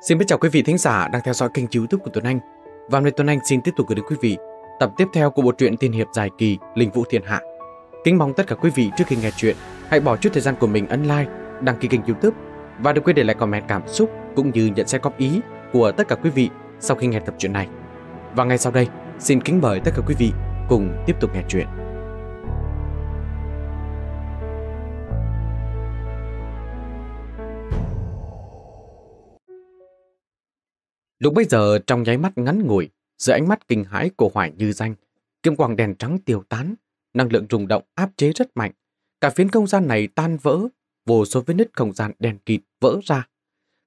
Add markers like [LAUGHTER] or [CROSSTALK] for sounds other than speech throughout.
Xin biết chào quý vị thính giả đang theo dõi kênh youtube của Tuấn Anh Và hôm nay Tuấn Anh xin tiếp tục gửi đến quý vị tập tiếp theo của bộ truyện tiên hiệp dài kỳ Linh Vũ Thiên Hạ Kính mong tất cả quý vị trước khi nghe chuyện hãy bỏ chút thời gian của mình ấn like, đăng ký kênh youtube và đừng quên để lại comment cảm xúc cũng như nhận xét góp ý của tất cả quý vị sau khi nghe tập truyện này Và ngay sau đây xin kính mời tất cả quý vị cùng tiếp tục nghe chuyện Lúc bây giờ trong nháy mắt ngắn ngủi, giữa ánh mắt kinh hãi của Hoài Như Danh, kim quang đèn trắng tiêu tán, năng lượng rung động áp chế rất mạnh. Cả phiến không gian này tan vỡ, vô số vết nứt không gian đèn kịt vỡ ra.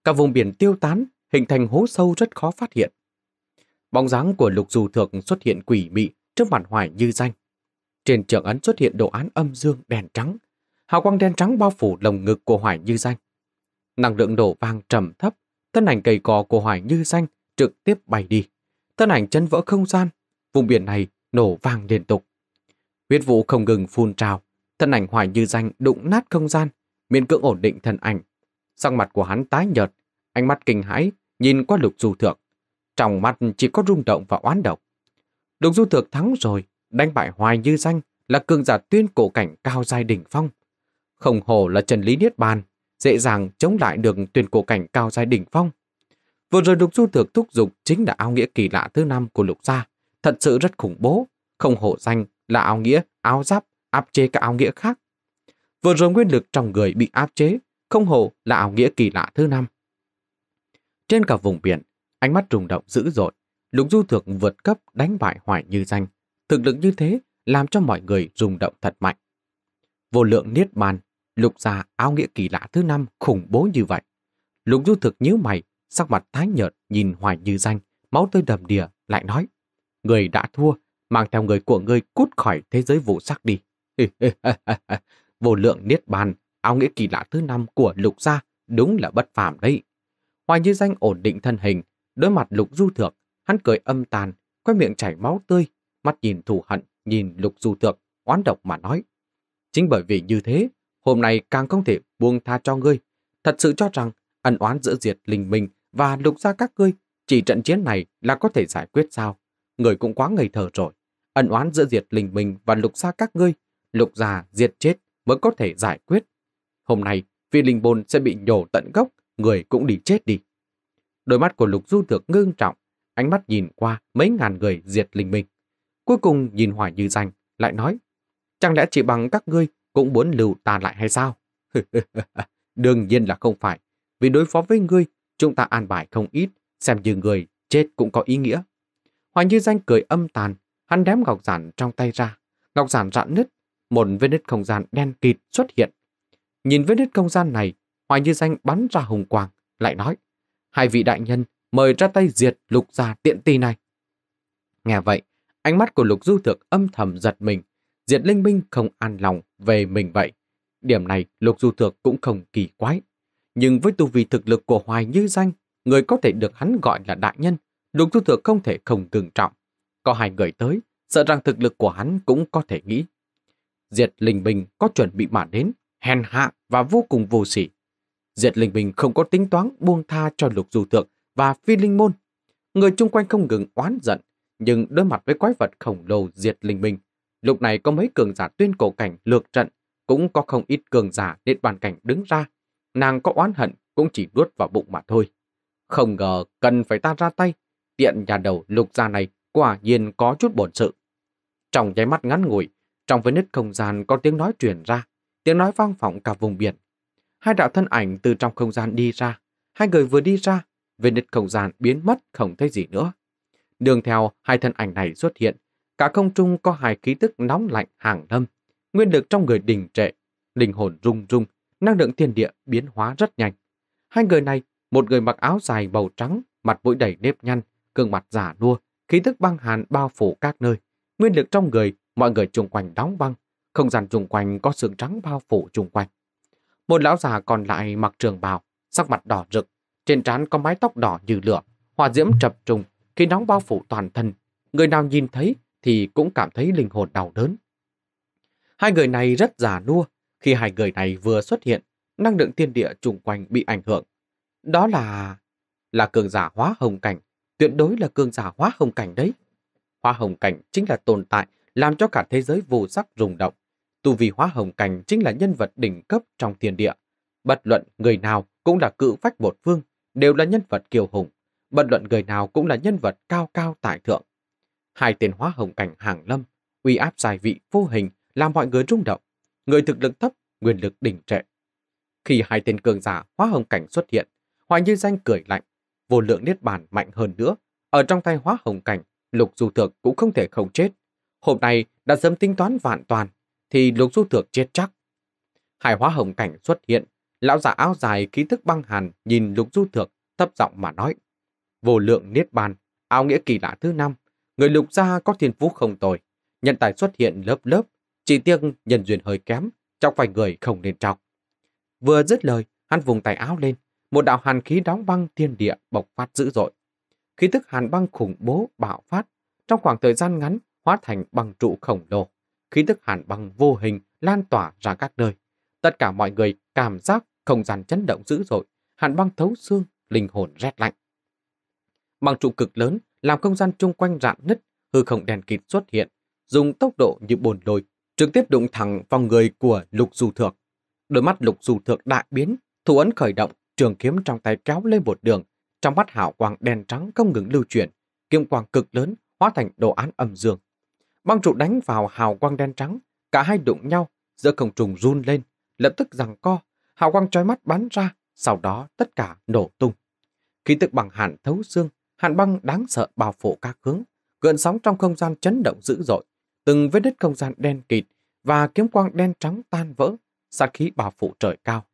Cả vùng biển tiêu tán, hình thành hố sâu rất khó phát hiện. Bóng dáng của Lục Du thượng xuất hiện quỷ mị trước mặt Hoài Như Danh. Trên trường ấn xuất hiện đồ án âm dương đèn trắng. Hào quang đen trắng bao phủ lồng ngực của Hoài Như Danh. Năng lượng đổ vang trầm thấp, thân ảnh cầy cò của Hoài Như Danh trực tiếp bay đi. Thân ảnh chấn vỡ không gian, vùng biển này nổ vang liên tục. Huyết vụ không ngừng phun trào, thân ảnh Hoài Như Danh đụng nát không gian, miễn cưỡng ổn định thân ảnh. Sang mặt của hắn tái nhợt, ánh mắt kinh hãi nhìn qua Lục Du Thượng. Trong mắt chỉ có rung động và oán độc. Lục Du Thượng thắng rồi, đánh bại Hoài Như Danh là cường giả tuyên cổ cảnh cao giai đỉnh phong. Không hồ là Trần Lý Niết Bàn dễ dàng chống lại được tuyển cổ cảnh cao giai đỉnh phong. Vừa rồi Lục Du Thược thúc giục chính là áo nghĩa kỳ lạ thứ năm của Lục Gia, thật sự rất khủng bố, không hổ danh là áo nghĩa, áo giáp, áp chế các áo nghĩa khác. Vừa rồi nguyên lực trong người bị áp chế, không hổ là áo nghĩa kỳ lạ thứ năm. Trên cả vùng biển, ánh mắt rung động dữ dội, Lục Du Thược vượt cấp đánh bại Hoài Như Danh. Thực lực như thế làm cho mọi người rung động thật mạnh. Vô lượng niết bàn Lục gia áo nghĩa kỳ lạ thứ năm khủng bố như vậy. Lục du thực nhíu mày, sắc mặt tái nhợt nhìn hoài như danh, máu tươi đầm đìa, lại nói. Người đã thua, mang theo người của ngươi cút khỏi thế giới vụ sắc đi. [LAUGHS] vô lượng niết bàn, áo nghĩa kỳ lạ thứ năm của lục gia đúng là bất phàm đấy. Hoài như danh ổn định thân hình, đối mặt lục du thược, hắn cười âm tàn, quay miệng chảy máu tươi, mắt nhìn thù hận, nhìn lục du thược, oán độc mà nói. Chính bởi vì như thế hôm nay càng không thể buông tha cho ngươi. Thật sự cho rằng ân oán giữa diệt linh minh và lục gia các ngươi chỉ trận chiến này là có thể giải quyết sao? Người cũng quá ngây thờ rồi. Ân oán giữa diệt linh minh và lục gia các ngươi, lục gia diệt chết mới có thể giải quyết. Hôm nay, vì linh bồn sẽ bị nhổ tận gốc, người cũng đi chết đi. Đôi mắt của lục du được ngưng trọng, ánh mắt nhìn qua mấy ngàn người diệt linh minh. Cuối cùng nhìn hỏa như danh, lại nói, chẳng lẽ chỉ bằng các ngươi cũng muốn lưu ta lại hay sao? [LAUGHS] Đương nhiên là không phải. Vì đối phó với ngươi, chúng ta an bài không ít, xem như người chết cũng có ý nghĩa. Hoài Như Danh cười âm tàn, hắn đem ngọc giản trong tay ra. Ngọc giản rạn nứt, một vết nứt không gian đen kịt xuất hiện. Nhìn vết nứt không gian này, Hoài Như Danh bắn ra hùng quang, lại nói. Hai vị đại nhân mời ra tay diệt lục gia tiện ti này. Nghe vậy, ánh mắt của lục du thược âm thầm giật mình. Diệt Linh Minh không an lòng về mình vậy. Điểm này Lục Du Thược cũng không kỳ quái. Nhưng với tu vi thực lực của Hoài Như Danh, người có thể được hắn gọi là đại nhân, Lục Du Thược không thể không cưng trọng. Có hai người tới, sợ rằng thực lực của hắn cũng có thể nghĩ. Diệt Linh Minh có chuẩn bị mà đến, hèn hạ và vô cùng vô sỉ. Diệt Linh Minh không có tính toán buông tha cho Lục Du Thượng và Phi Linh Môn. Người chung quanh không ngừng oán giận, nhưng đối mặt với quái vật khổng lồ Diệt Linh Minh, Lúc này có mấy cường giả tuyên cổ cảnh lược trận, cũng có không ít cường giả điện bàn cảnh đứng ra. Nàng có oán hận cũng chỉ đuốt vào bụng mà thôi. Không ngờ cần phải ta ra tay, tiện nhà đầu lục gia này quả nhiên có chút bổn sự. Trong nháy mắt ngắn ngủi, trong với nứt không gian có tiếng nói truyền ra, tiếng nói vang vọng cả vùng biển. Hai đạo thân ảnh từ trong không gian đi ra, hai người vừa đi ra, về nứt không gian biến mất không thấy gì nữa. Đường theo hai thân ảnh này xuất hiện, Cả không trung có hai khí tức nóng lạnh hàng lâm. Nguyên lực trong người đình trệ, linh hồn rung rung, năng lượng thiên địa biến hóa rất nhanh. Hai người này, một người mặc áo dài màu trắng, mặt mũi đầy nếp nhăn, gương mặt giả nua, khí tức băng hàn bao phủ các nơi. Nguyên lực trong người, mọi người chung quanh đóng băng, không gian chung quanh có sương trắng bao phủ chung quanh. Một lão già còn lại mặc trường bào, sắc mặt đỏ rực, trên trán có mái tóc đỏ như lửa, hòa diễm chập trùng, khi nóng bao phủ toàn thân. Người nào nhìn thấy thì cũng cảm thấy linh hồn đau đớn. Hai người này rất già nua, khi hai người này vừa xuất hiện, năng lượng thiên địa chung quanh bị ảnh hưởng. Đó là... là cường giả hóa hồng cảnh, tuyệt đối là cường giả hóa hồng cảnh đấy. Hóa hồng cảnh chính là tồn tại làm cho cả thế giới vô sắc rung động. Tu vi hóa hồng cảnh chính là nhân vật đỉnh cấp trong thiên địa. Bất luận người nào cũng là cự phách bột vương, đều là nhân vật kiều hùng. Bất luận người nào cũng là nhân vật cao cao tại thượng. Hai tên hóa hồng cảnh hàng lâm, uy áp dài vị vô hình làm mọi người rung động. Người thực lực thấp, quyền lực đỉnh trệ. Khi hai tên cường giả hóa hồng cảnh xuất hiện, Hoài Như Danh cười lạnh, vô lượng niết bàn mạnh hơn nữa. Ở trong tay hóa hồng cảnh, lục du thược cũng không thể không chết. Hôm nay đã dâm tính toán vạn toàn, thì lục du thược chết chắc. hai hóa hồng cảnh xuất hiện, lão giả áo dài khí thức băng hàn nhìn lục du thược thấp giọng mà nói. Vô lượng niết bàn, áo nghĩa kỳ lạ thứ năm, người lục gia có thiên phú không tồi, nhân tài xuất hiện lớp lớp, chỉ tiếc nhân duyên hơi kém, trong vài người không nên trọng. Vừa dứt lời, hắn vùng tay áo lên, một đạo hàn khí đóng băng thiên địa bộc phát dữ dội. Khí tức hàn băng khủng bố bạo phát, trong khoảng thời gian ngắn hóa thành băng trụ khổng lồ. Khí tức hàn băng vô hình lan tỏa ra các nơi. Tất cả mọi người cảm giác không gian chấn động dữ dội, hàn băng thấu xương, linh hồn rét lạnh. Băng trụ cực lớn làm không gian chung quanh rạn nứt, hư không đèn kịt xuất hiện, dùng tốc độ như bồn lôi, trực tiếp đụng thẳng vào người của Lục Du thượng. Đôi mắt Lục Du thượng đại biến, thủ ấn khởi động, trường kiếm trong tay kéo lên một đường, trong mắt hào quang đen trắng không ngừng lưu chuyển, kiếm quang cực lớn hóa thành đồ án âm dương. Băng trụ đánh vào hào quang đen trắng, cả hai đụng nhau, giữa không trùng run lên, lập tức giằng co, hào quang trói mắt bắn ra, sau đó tất cả nổ tung. Khí tức bằng hàn thấu xương hạn băng đáng sợ bao phủ các hướng, gợn sóng trong không gian chấn động dữ dội, từng vết đứt không gian đen kịt và kiếm quang đen trắng tan vỡ, sát khí bao phủ trời cao.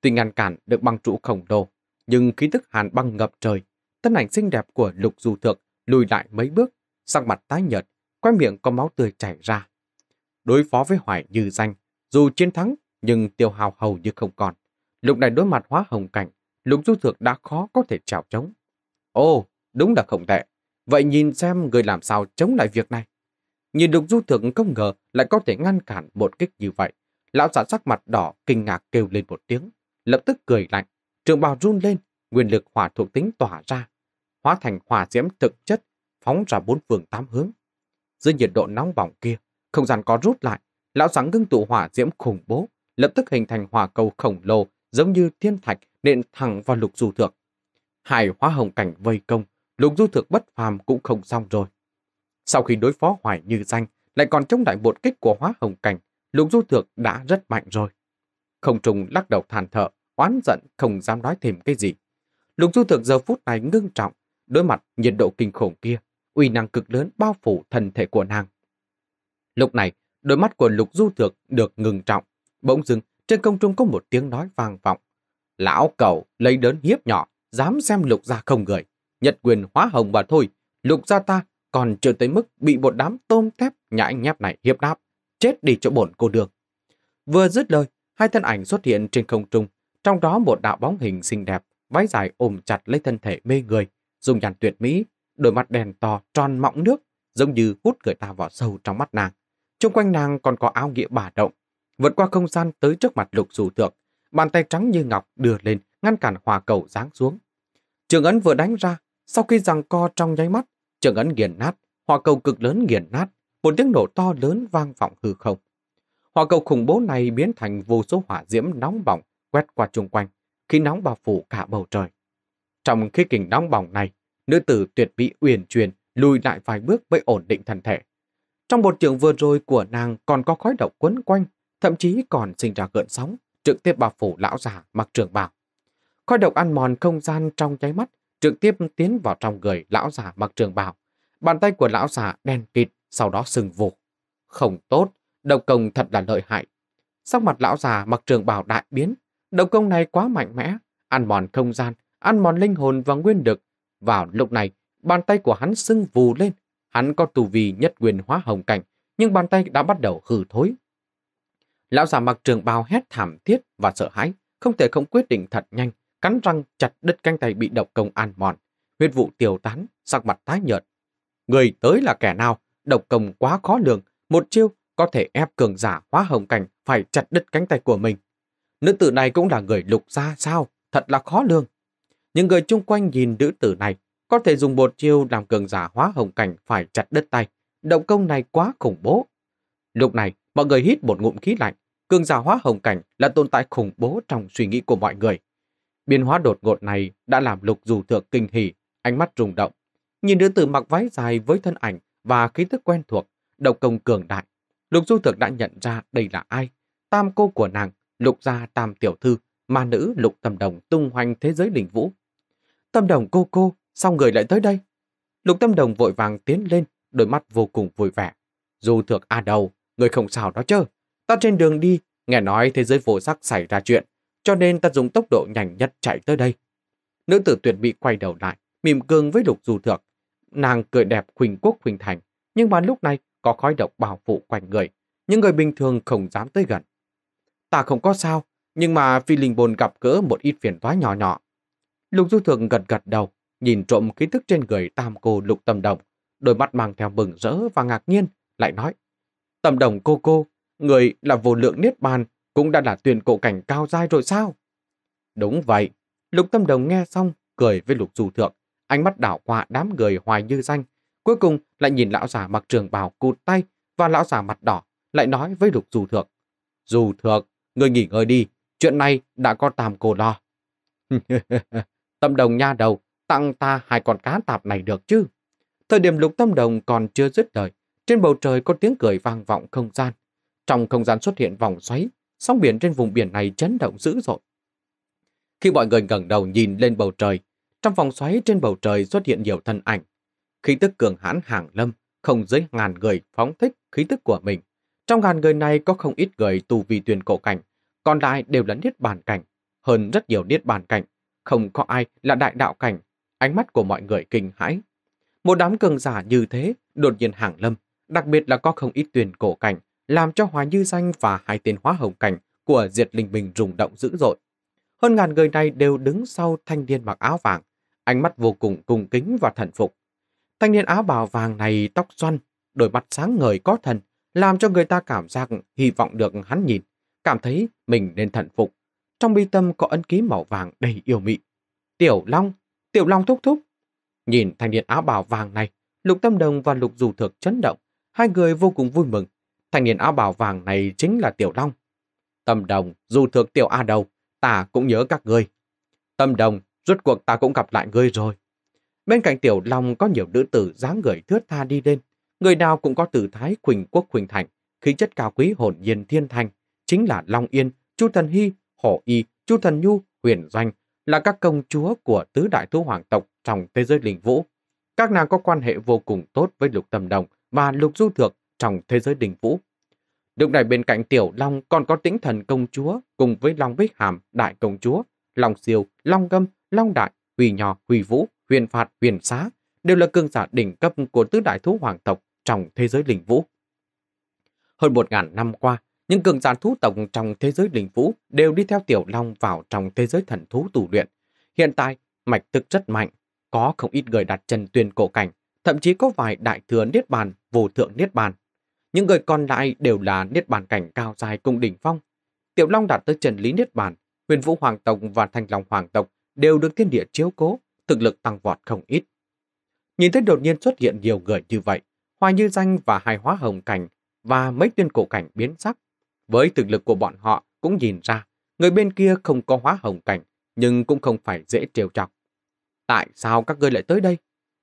Tuy ngăn cản được băng trụ khổng lồ, nhưng khí tức hàn băng ngập trời, thân ảnh xinh đẹp của Lục Du Thượng lùi lại mấy bước, sắc mặt tái nhợt, quay miệng có máu tươi chảy ra. Đối phó với Hoài Như Danh, dù chiến thắng nhưng tiêu hào hầu như không còn. Lục này đối mặt hóa hồng cảnh, Lục Du Thượng đã khó có thể trèo trống. Ô, đúng là không tệ. Vậy nhìn xem người làm sao chống lại việc này. Nhìn lục du thượng không ngờ lại có thể ngăn cản một kích như vậy. Lão giả sắc mặt đỏ kinh ngạc kêu lên một tiếng, lập tức cười lạnh, trường bào run lên, nguyên lực hỏa thuộc tính tỏa ra, hóa thành hỏa diễm thực chất, phóng ra bốn phương tám hướng. Dưới nhiệt độ nóng bỏng kia, không gian có rút lại, lão sáng ngưng tụ hỏa diễm khủng bố, lập tức hình thành hỏa cầu khổng lồ giống như thiên thạch nện thẳng vào lục du thượng. Hải hóa hồng cảnh vây công, lục du thực bất phàm cũng không xong rồi. Sau khi đối phó hoài như danh, lại còn chống đại một kích của hóa hồng cảnh, lục du thực đã rất mạnh rồi. Không trùng lắc đầu than thở, oán giận không dám nói thêm cái gì. Lục du thực giờ phút này ngưng trọng, đối mặt nhiệt độ kinh khủng kia, uy năng cực lớn bao phủ thân thể của nàng. Lúc này, đôi mắt của lục du thực được ngừng trọng, bỗng dưng trên công trung có một tiếng nói vang vọng. Lão cầu lấy đớn hiếp nhỏ, dám xem lục ra không người. Nhật quyền hóa hồng và thôi, lục gia ta còn chưa tới mức bị một đám tôm thép nhãi nhép này hiếp đáp, chết đi chỗ bổn cô được. Vừa dứt lời, hai thân ảnh xuất hiện trên không trung, trong đó một đạo bóng hình xinh đẹp, váy dài ôm chặt lấy thân thể mê người, dùng nhàn tuyệt mỹ, đôi mắt đèn to tròn mọng nước, giống như hút người ta vào sâu trong mắt nàng. Trung quanh nàng còn có áo nghĩa bà động, vượt qua không gian tới trước mặt lục dù thượng, bàn tay trắng như ngọc đưa lên ngăn cản hòa cầu giáng xuống. Trường ấn vừa đánh ra, sau khi giằng co trong nháy mắt, trường ấn nghiền nát, hỏa cầu cực lớn nghiền nát, một tiếng nổ to lớn vang vọng hư không. Hỏa cầu khủng bố này biến thành vô số hỏa diễm nóng bỏng quét qua chung quanh, khi nóng bao phủ cả bầu trời. Trong khi kình nóng bỏng này, nữ tử tuyệt mỹ uyển chuyển lùi lại vài bước mới ổn định thân thể. Trong một trường vừa rồi của nàng còn có khói độc quấn quanh, thậm chí còn sinh ra gợn sóng, trực tiếp bao phủ lão già mặc trường bào. Khói độc ăn mòn không gian trong nháy mắt, trực tiếp tiến vào trong người lão già mặc trường bào. Bàn tay của lão già đen kịt, sau đó sừng vù. Không tốt, độc công thật là lợi hại. Sắc mặt lão già mặc trường bào đại biến, độc công này quá mạnh mẽ, ăn mòn không gian, ăn mòn linh hồn và nguyên lực. Vào lúc này, bàn tay của hắn sưng vù lên, hắn có tù vi nhất quyền hóa hồng cảnh, nhưng bàn tay đã bắt đầu hư thối. Lão già mặc trường bào hét thảm thiết và sợ hãi, không thể không quyết định thật nhanh, cắn răng chặt đứt cánh tay bị độc công an mòn. Huyết vụ tiêu tán, sắc mặt tái nhợt. Người tới là kẻ nào? Độc công quá khó lường. Một chiêu có thể ép cường giả hóa hồng cảnh phải chặt đứt cánh tay của mình. Nữ tử này cũng là người lục ra sao? Thật là khó lường. Những người chung quanh nhìn nữ tử này có thể dùng một chiêu làm cường giả hóa hồng cảnh phải chặt đứt tay. Động công này quá khủng bố. Lúc này, mọi người hít một ngụm khí lạnh. Cường giả hóa hồng cảnh là tồn tại khủng bố trong suy nghĩ của mọi người. Biến hóa đột ngột này đã làm lục dù thượng kinh hỉ, ánh mắt rung động. Nhìn nữ tử mặc váy dài với thân ảnh và khí thức quen thuộc, độc công cường đại. Lục du thượng đã nhận ra đây là ai. Tam cô của nàng, lục gia tam tiểu thư, ma nữ lục tâm đồng tung hoành thế giới đỉnh vũ. Tâm đồng cô cô, sao người lại tới đây? Lục tâm đồng vội vàng tiến lên, đôi mắt vô cùng vui vẻ. dù thượng a đầu, người không sao đó chứ. Ta trên đường đi, nghe nói thế giới vô sắc xảy ra chuyện, cho nên ta dùng tốc độ nhanh nhất chạy tới đây. Nữ tử tuyệt bị quay đầu lại, mỉm cương với lục du thượng. Nàng cười đẹp huỳnh quốc huỳnh thành, nhưng mà lúc này có khói độc bảo phủ quanh người. Những người bình thường không dám tới gần. Ta không có sao, nhưng mà phi linh bồn gặp gỡ một ít phiền toái nhỏ nhỏ. Lục du thượng gật gật đầu, nhìn trộm khí thức trên người tam cô lục tâm đồng. Đôi mắt mang theo bừng rỡ và ngạc nhiên, lại nói. Tâm đồng cô cô, người là vô lượng niết bàn cũng đã là tuyển cổ cảnh cao dai rồi sao? Đúng vậy, Lục Tâm Đồng nghe xong, cười với Lục Du Thượng, ánh mắt đảo qua đám người hoài như danh, cuối cùng lại nhìn lão giả mặc trường bào cụt tay và lão giả mặt đỏ, lại nói với Lục Du Thượng. Du Thượng, người nghỉ ngơi đi, chuyện này đã có tàm cổ lo. [LAUGHS] tâm Đồng nha đầu, tặng ta hai con cá tạp này được chứ? Thời điểm Lục Tâm Đồng còn chưa dứt lời, trên bầu trời có tiếng cười vang vọng không gian. Trong không gian xuất hiện vòng xoáy, sóng biển trên vùng biển này chấn động dữ dội. Khi mọi người ngẩng đầu nhìn lên bầu trời, trong vòng xoáy trên bầu trời xuất hiện nhiều thân ảnh. Khí tức cường hãn hàng lâm, không dưới ngàn người phóng thích khí tức của mình. Trong ngàn người này có không ít người tù vì tuyển cổ cảnh, còn lại đều là niết bàn cảnh, hơn rất nhiều niết bàn cảnh, không có ai là đại đạo cảnh. Ánh mắt của mọi người kinh hãi. Một đám cường giả như thế đột nhiên hàng lâm, đặc biệt là có không ít tuyển cổ cảnh, làm cho Hóa Như Danh và hai tên hóa hồng cảnh của Diệt Linh Minh rung động dữ dội. Hơn ngàn người này đều đứng sau thanh niên mặc áo vàng, ánh mắt vô cùng cung kính và thần phục. Thanh niên áo bào vàng này tóc xoăn, đôi mắt sáng ngời có thần, làm cho người ta cảm giác hy vọng được hắn nhìn, cảm thấy mình nên thần phục. Trong bi tâm có ấn ký màu vàng đầy yêu mị. Tiểu Long, Tiểu Long thúc thúc. Nhìn thanh niên áo bào vàng này, Lục Tâm Đồng và Lục Dù Thực chấn động, hai người vô cùng vui mừng, thanh niên áo bào vàng này chính là Tiểu Long. Tâm đồng, dù thược Tiểu A đầu, ta cũng nhớ các ngươi. Tâm đồng, rốt cuộc ta cũng gặp lại ngươi rồi. Bên cạnh Tiểu Long có nhiều nữ tử dáng người thướt tha đi lên. Người nào cũng có tử thái Quỳnh Quốc Quỳnh Thành, khí chất cao quý hồn nhiên thiên thanh Chính là Long Yên, Chu Thần Hy, Hổ Y, Chu Thần Nhu, Huyền Doanh, là các công chúa của tứ đại thú hoàng tộc trong thế giới linh vũ. Các nàng có quan hệ vô cùng tốt với Lục Tâm Đồng và Lục Du Thược, trong thế giới đình vũ. Lúc này bên cạnh Tiểu Long còn có tĩnh thần công chúa cùng với Long Bích Hàm, Đại công chúa, Long Diêu, Long Gâm, Long Đại, Huy Nhò, Huy Vũ, Huyền Phạt, Huyền Xá đều là cương giả đỉnh cấp của tứ đại thú hoàng tộc trong thế giới đình vũ. Hơn một ngàn năm qua, những cường giả thú tộc trong thế giới đình vũ đều đi theo Tiểu Long vào trong thế giới thần thú tù luyện. Hiện tại, mạch thực rất mạnh, có không ít người đặt chân tuyên cổ cảnh, thậm chí có vài đại thừa niết bàn, vô thượng niết bàn những người còn lại đều là niết bàn cảnh cao dài cùng đỉnh phong. Tiểu Long đạt tới trần lý niết bàn, huyền vũ hoàng tộc và Thanh Long hoàng tộc đều được thiên địa chiếu cố, thực lực tăng vọt không ít. Nhìn thấy đột nhiên xuất hiện nhiều người như vậy, Hoa Như Danh và Hai Hóa Hồng Cảnh và mấy tuyên cổ cảnh biến sắc. Với thực lực của bọn họ cũng nhìn ra, người bên kia không có hóa hồng cảnh, nhưng cũng không phải dễ trêu chọc. Tại sao các ngươi lại tới đây?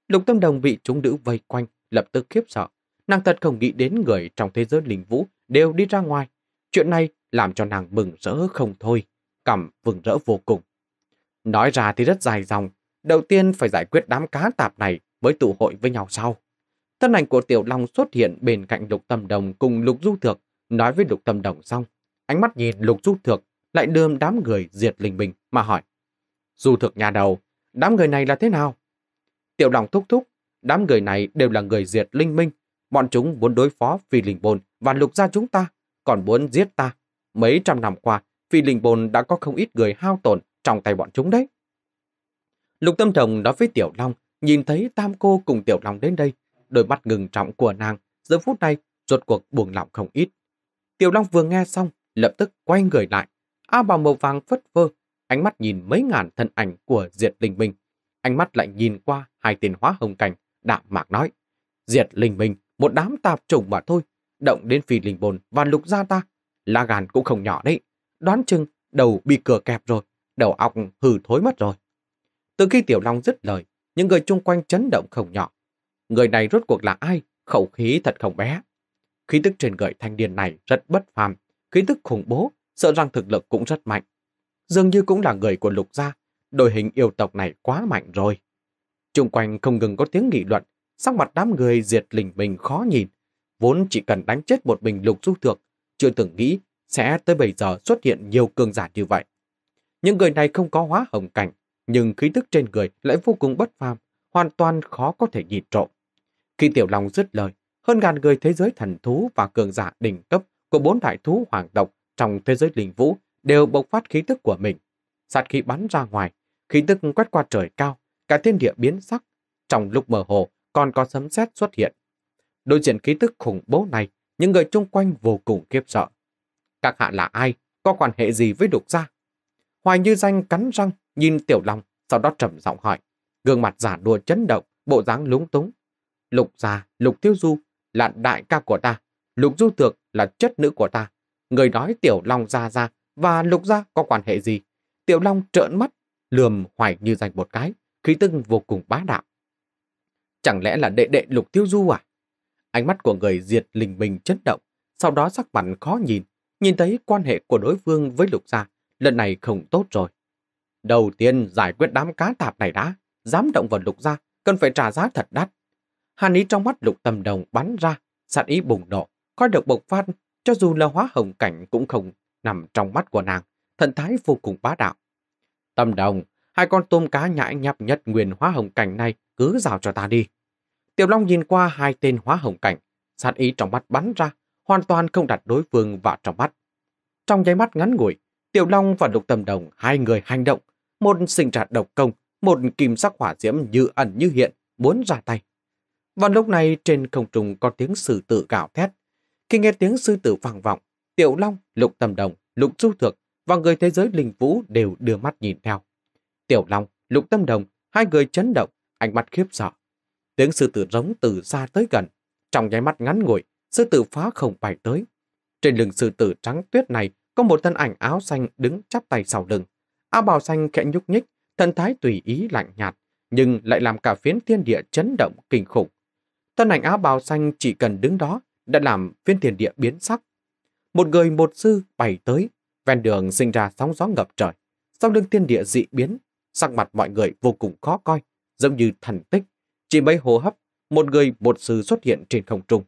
Lục Tâm Đồng bị chúng nữ vây quanh, lập tức khiếp sợ. Nàng thật không nghĩ đến người trong thế giới linh vũ đều đi ra ngoài. Chuyện này làm cho nàng mừng rỡ không thôi, cảm vừng rỡ vô cùng. Nói ra thì rất dài dòng, đầu tiên phải giải quyết đám cá tạp này với tụ hội với nhau sau. Thân ảnh của Tiểu Long xuất hiện bên cạnh Lục Tâm Đồng cùng Lục Du Thược, nói với Lục Tâm Đồng xong. Ánh mắt nhìn Lục Du Thược, lại đưa đám người diệt linh bình mà hỏi. Du Thược nhà đầu, đám người này là thế nào? Tiểu Long thúc thúc, đám người này đều là người diệt linh minh, Bọn chúng muốn đối phó Phi Linh Bồn và lục gia chúng ta, còn muốn giết ta. Mấy trăm năm qua, Phi Linh Bồn đã có không ít người hao tổn trong tay bọn chúng đấy. Lục Tâm Trồng nói với Tiểu Long, nhìn thấy Tam Cô cùng Tiểu Long đến đây, đôi mắt ngừng trọng của nàng, giờ phút này ruột cuộc buồn lòng không ít. Tiểu Long vừa nghe xong, lập tức quay người lại, a bào màu vàng phất phơ, ánh mắt nhìn mấy ngàn thân ảnh của Diệt Linh Minh. Ánh mắt lại nhìn qua hai tiền hóa hồng cảnh, đạm mạc nói. Diệt Linh Minh, một đám tạp trùng mà thôi, động đến phi linh bồn và lục gia ta, lá gàn cũng không nhỏ đấy, đoán chừng đầu bị cửa kẹp rồi, đầu óc hư thối mất rồi. Từ khi Tiểu Long dứt lời, những người chung quanh chấn động không nhỏ. Người này rốt cuộc là ai? Khẩu khí thật không bé. Khí tức trên người thanh niên này rất bất phàm, khí tức khủng bố, sợ rằng thực lực cũng rất mạnh. Dường như cũng là người của lục gia, đội hình yêu tộc này quá mạnh rồi. Trung quanh không ngừng có tiếng nghị luận sắc mặt đám người diệt lình mình khó nhìn. Vốn chỉ cần đánh chết một mình lục du thược, chưa từng nghĩ sẽ tới bây giờ xuất hiện nhiều cường giả như vậy. Những người này không có hóa hồng cảnh, nhưng khí tức trên người lại vô cùng bất phàm, hoàn toàn khó có thể nhìn trộm. Khi Tiểu Long dứt lời, hơn ngàn người thế giới thần thú và cường giả đỉnh cấp của bốn đại thú hoàng tộc trong thế giới linh vũ đều bộc phát khí tức của mình. sạt khí bắn ra ngoài, khí tức quét qua trời cao, cả thiên địa biến sắc. Trong lúc mơ hồ, còn có sấm sét xuất hiện. Đối diện ký tức khủng bố này, những người chung quanh vô cùng kiếp sợ. Các hạ là ai? Có quan hệ gì với đục gia? Hoài như danh cắn răng, nhìn tiểu long, sau đó trầm giọng hỏi. Gương mặt giả đùa chấn động, bộ dáng lúng túng. Lục gia, lục tiêu du, là đại ca của ta. Lục du tược là chất nữ của ta. Người nói tiểu long ra ra và lục gia có quan hệ gì? Tiểu long trợn mắt, lườm hoài như danh một cái, khí tức vô cùng bá đạo. Chẳng lẽ là đệ đệ Lục Tiêu Du à? Ánh mắt của người diệt linh mình chấn động, sau đó sắc mặt khó nhìn, nhìn thấy quan hệ của đối phương với Lục Gia, lần này không tốt rồi. Đầu tiên giải quyết đám cá tạp này đã, dám động vào Lục Gia, cần phải trả giá thật đắt. Hàn ý trong mắt Lục Tầm Đồng bắn ra, sát ý bùng nổ, coi được bộc phát, cho dù là hóa hồng cảnh cũng không nằm trong mắt của nàng, thần thái vô cùng bá đạo. Tầm Đồng, hai con tôm cá nhãi nháp nhất nguyên hóa hồng cảnh này cứ rào cho ta đi. Tiểu Long nhìn qua hai tên hóa hồng cảnh, sát ý trong mắt bắn ra, hoàn toàn không đặt đối phương vào trong mắt. Trong nháy mắt ngắn ngủi, Tiểu Long và Lục Tâm Đồng hai người hành động, một sinh ra độc công, một kim sắc hỏa diễm như ẩn như hiện, muốn ra tay. Và lúc này trên không trung có tiếng sư tử gào thét. Khi nghe tiếng sư tử vang vọng, Tiểu Long, Lục Tâm Đồng, Lục Du Thược và người thế giới linh vũ đều đưa mắt nhìn theo. Tiểu Long, Lục Tâm Đồng, hai người chấn động, ánh mắt khiếp sợ. Tiếng sư tử rống từ xa tới gần, trong nháy mắt ngắn ngủi, sư tử phá không bay tới. Trên lưng sư tử trắng tuyết này có một thân ảnh áo xanh đứng chắp tay sau lưng. Áo bào xanh khẽ nhúc nhích, thân thái tùy ý lạnh nhạt, nhưng lại làm cả phiến thiên địa chấn động kinh khủng. Thân ảnh áo bào xanh chỉ cần đứng đó đã làm phiến thiên địa biến sắc. Một người một sư bay tới, ven đường sinh ra sóng gió ngập trời. Sau lưng thiên địa dị biến, sắc mặt mọi người vô cùng khó coi giống như thần tích. Chỉ mấy hô hấp, một người bột sư xuất hiện trên không trung.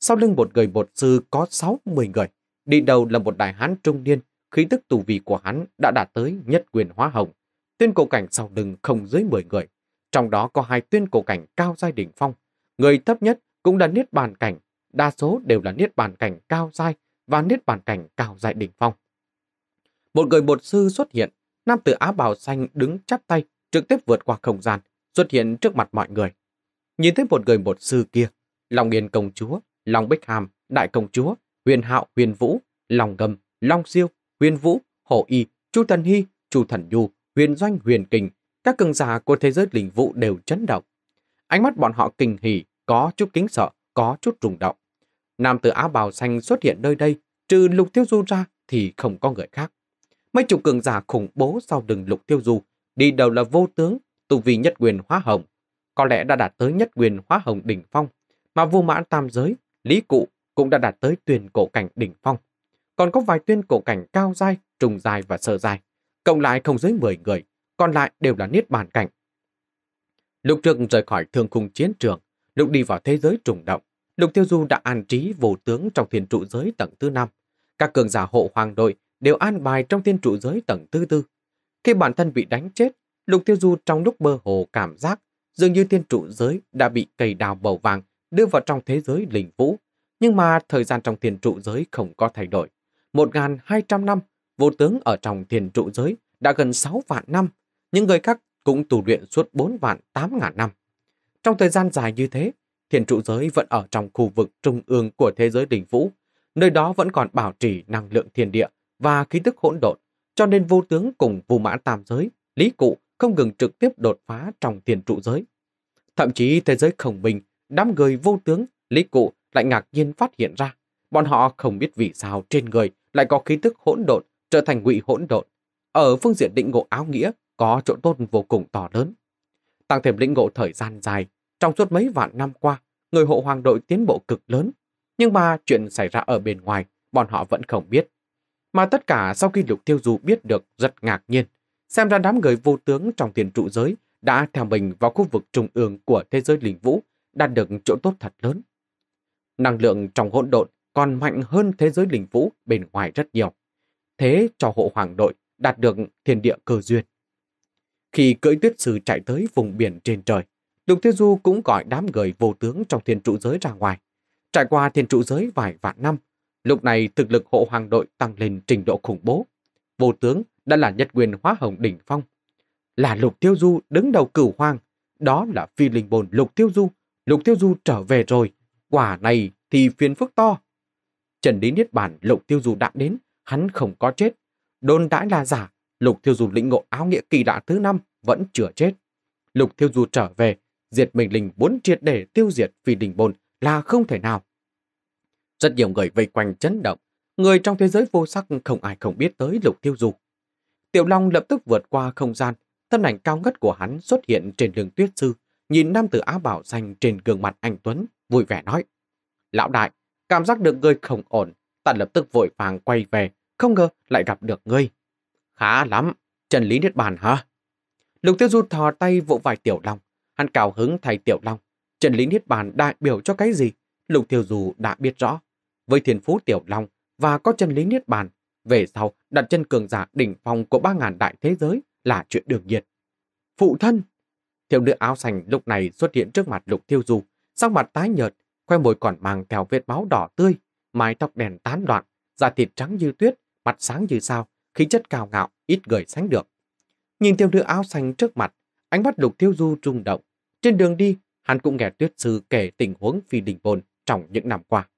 Sau lưng một người bột sư có 60 người. Đi đầu là một đại hán trung niên, khí tức tù vị của hắn đã đạt tới nhất quyền hóa hồng. Tuyên cổ cảnh sau lưng không dưới 10 người. Trong đó có hai tuyên cổ cảnh cao giai đỉnh phong. Người thấp nhất cũng là niết bàn cảnh, đa số đều là niết bàn cảnh cao giai và niết bàn cảnh cao giai đỉnh phong. Một người bột sư xuất hiện, nam tử áo bào xanh đứng chắp tay, trực tiếp vượt qua không gian, xuất hiện trước mặt mọi người. Nhìn thấy một người một sư kia, Long Yên Công Chúa, Long Bích Hàm, Đại Công Chúa, Huyền Hạo, Huyền Vũ, Long Gầm, Long Siêu, Huyền Vũ, Hổ Y, Chu Thần Hy, Chu Thần Du, Huyền Doanh, Huyền Kình, các cường giả của thế giới linh vụ đều chấn động. Ánh mắt bọn họ kinh hỉ, có chút kính sợ, có chút rung động. Nam tử áo bào xanh xuất hiện nơi đây, trừ Lục Tiêu Du ra thì không có người khác. Mấy chục cường giả khủng bố sau đường Lục Tiêu Du, đi đầu là vô tướng, tu vi nhất quyền hóa hồng, có lẽ đã đạt tới nhất quyền hóa hồng đỉnh phong, mà vua mãn tam giới, lý cụ cũng đã đạt tới tuyên cổ cảnh đỉnh phong. Còn có vài tuyên cổ cảnh cao dai, trùng dài và sơ dài, cộng lại không dưới 10 người, còn lại đều là niết bàn cảnh. Lục Trực rời khỏi thương khung chiến trường, lục đi vào thế giới trùng động. Lục Tiêu Du đã an trí vô tướng trong thiên trụ giới tầng thứ năm. Các cường giả hộ hoàng đội đều an bài trong thiên trụ giới tầng thứ tư. Khi bản thân bị đánh chết, Lục Tiêu Du trong lúc mơ hồ cảm giác dường như thiên trụ giới đã bị cây đào bầu vàng đưa vào trong thế giới linh vũ. Nhưng mà thời gian trong thiên trụ giới không có thay đổi. 1.200 năm, vô tướng ở trong thiên trụ giới đã gần 6 vạn năm. Những người khác cũng tù luyện suốt 4 vạn 8 ngàn năm. Trong thời gian dài như thế, thiên trụ giới vẫn ở trong khu vực trung ương của thế giới đỉnh vũ. Nơi đó vẫn còn bảo trì năng lượng thiên địa và khí tức hỗn độn, cho nên vô tướng cùng vu Mã tam giới, lý cụ không ngừng trực tiếp đột phá trong tiền trụ giới. Thậm chí thế giới khổng bình, đám người vô tướng, lý cụ lại ngạc nhiên phát hiện ra, bọn họ không biết vì sao trên người lại có khí tức hỗn độn, trở thành ngụy hỗn độn. Ở phương diện định ngộ áo nghĩa có chỗ tốt vô cùng to lớn. Tăng thêm lĩnh ngộ thời gian dài, trong suốt mấy vạn năm qua, người hộ hoàng đội tiến bộ cực lớn, nhưng mà chuyện xảy ra ở bên ngoài, bọn họ vẫn không biết. Mà tất cả sau khi Lục Tiêu Du biết được rất ngạc nhiên, Xem ra đám người vô tướng trong tiền trụ giới đã theo mình vào khu vực trung ương của thế giới linh vũ, đạt được chỗ tốt thật lớn. Năng lượng trong hỗn độn còn mạnh hơn thế giới linh vũ bên ngoài rất nhiều. Thế cho hộ hoàng đội đạt được thiên địa cơ duyên. Khi cưỡi tuyết sư chạy tới vùng biển trên trời, Lục Thiên Du cũng gọi đám người vô tướng trong thiên trụ giới ra ngoài. Trải qua thiên trụ giới vài vạn năm, lúc này thực lực hộ hoàng đội tăng lên trình độ khủng bố. Vô tướng đã là nhật quyền hóa hồng đỉnh phong. Là Lục Tiêu Du đứng đầu cửu hoang, đó là phi linh bồn Lục Tiêu Du. Lục Tiêu Du trở về rồi, quả này thì phiền phức to. Trần Lý Niết Bản Lục Tiêu Du đã đến, hắn không có chết. Đồn đãi là giả, Lục Tiêu Du lĩnh ngộ áo nghĩa kỳ lạ thứ năm vẫn chưa chết. Lục Tiêu Du trở về, diệt mình linh muốn triệt để tiêu diệt phi linh bồn là không thể nào. Rất nhiều người vây quanh chấn động, người trong thế giới vô sắc không ai không biết tới Lục Tiêu Du. Tiểu Long lập tức vượt qua không gian, thân ảnh cao ngất của hắn xuất hiện trên đường tuyết sư, nhìn nam tử áo bảo xanh trên gương mặt anh Tuấn, vui vẻ nói. Lão đại, cảm giác được ngươi không ổn, ta lập tức vội vàng quay về, không ngờ lại gặp được ngươi. Khá lắm, Trần Lý Niết Bàn hả? Lục Tiêu Du thò tay vỗ vai Tiểu Long, hắn cào hứng thay Tiểu Long. Trần Lý Niết Bàn đại biểu cho cái gì? Lục Tiêu Du đã biết rõ. Với thiền phú Tiểu Long và có Trần Lý Niết Bàn, về sau, đặt chân cường giả đỉnh phong của ba ngàn đại thế giới là chuyện đương nhiên. Phụ thân! Thiếu nữ áo xanh lúc này xuất hiện trước mặt lục thiêu du, sắc mặt tái nhợt, khoe môi còn mang theo vết máu đỏ tươi, mái tóc đèn tán loạn, da thịt trắng như tuyết, mặt sáng như sao, khí chất cao ngạo, ít người sánh được. Nhìn thiếu nữ áo xanh trước mặt, ánh mắt lục thiêu du rung động. Trên đường đi, hắn cũng nghe tuyết sư kể tình huống phi đình bồn trong những năm qua.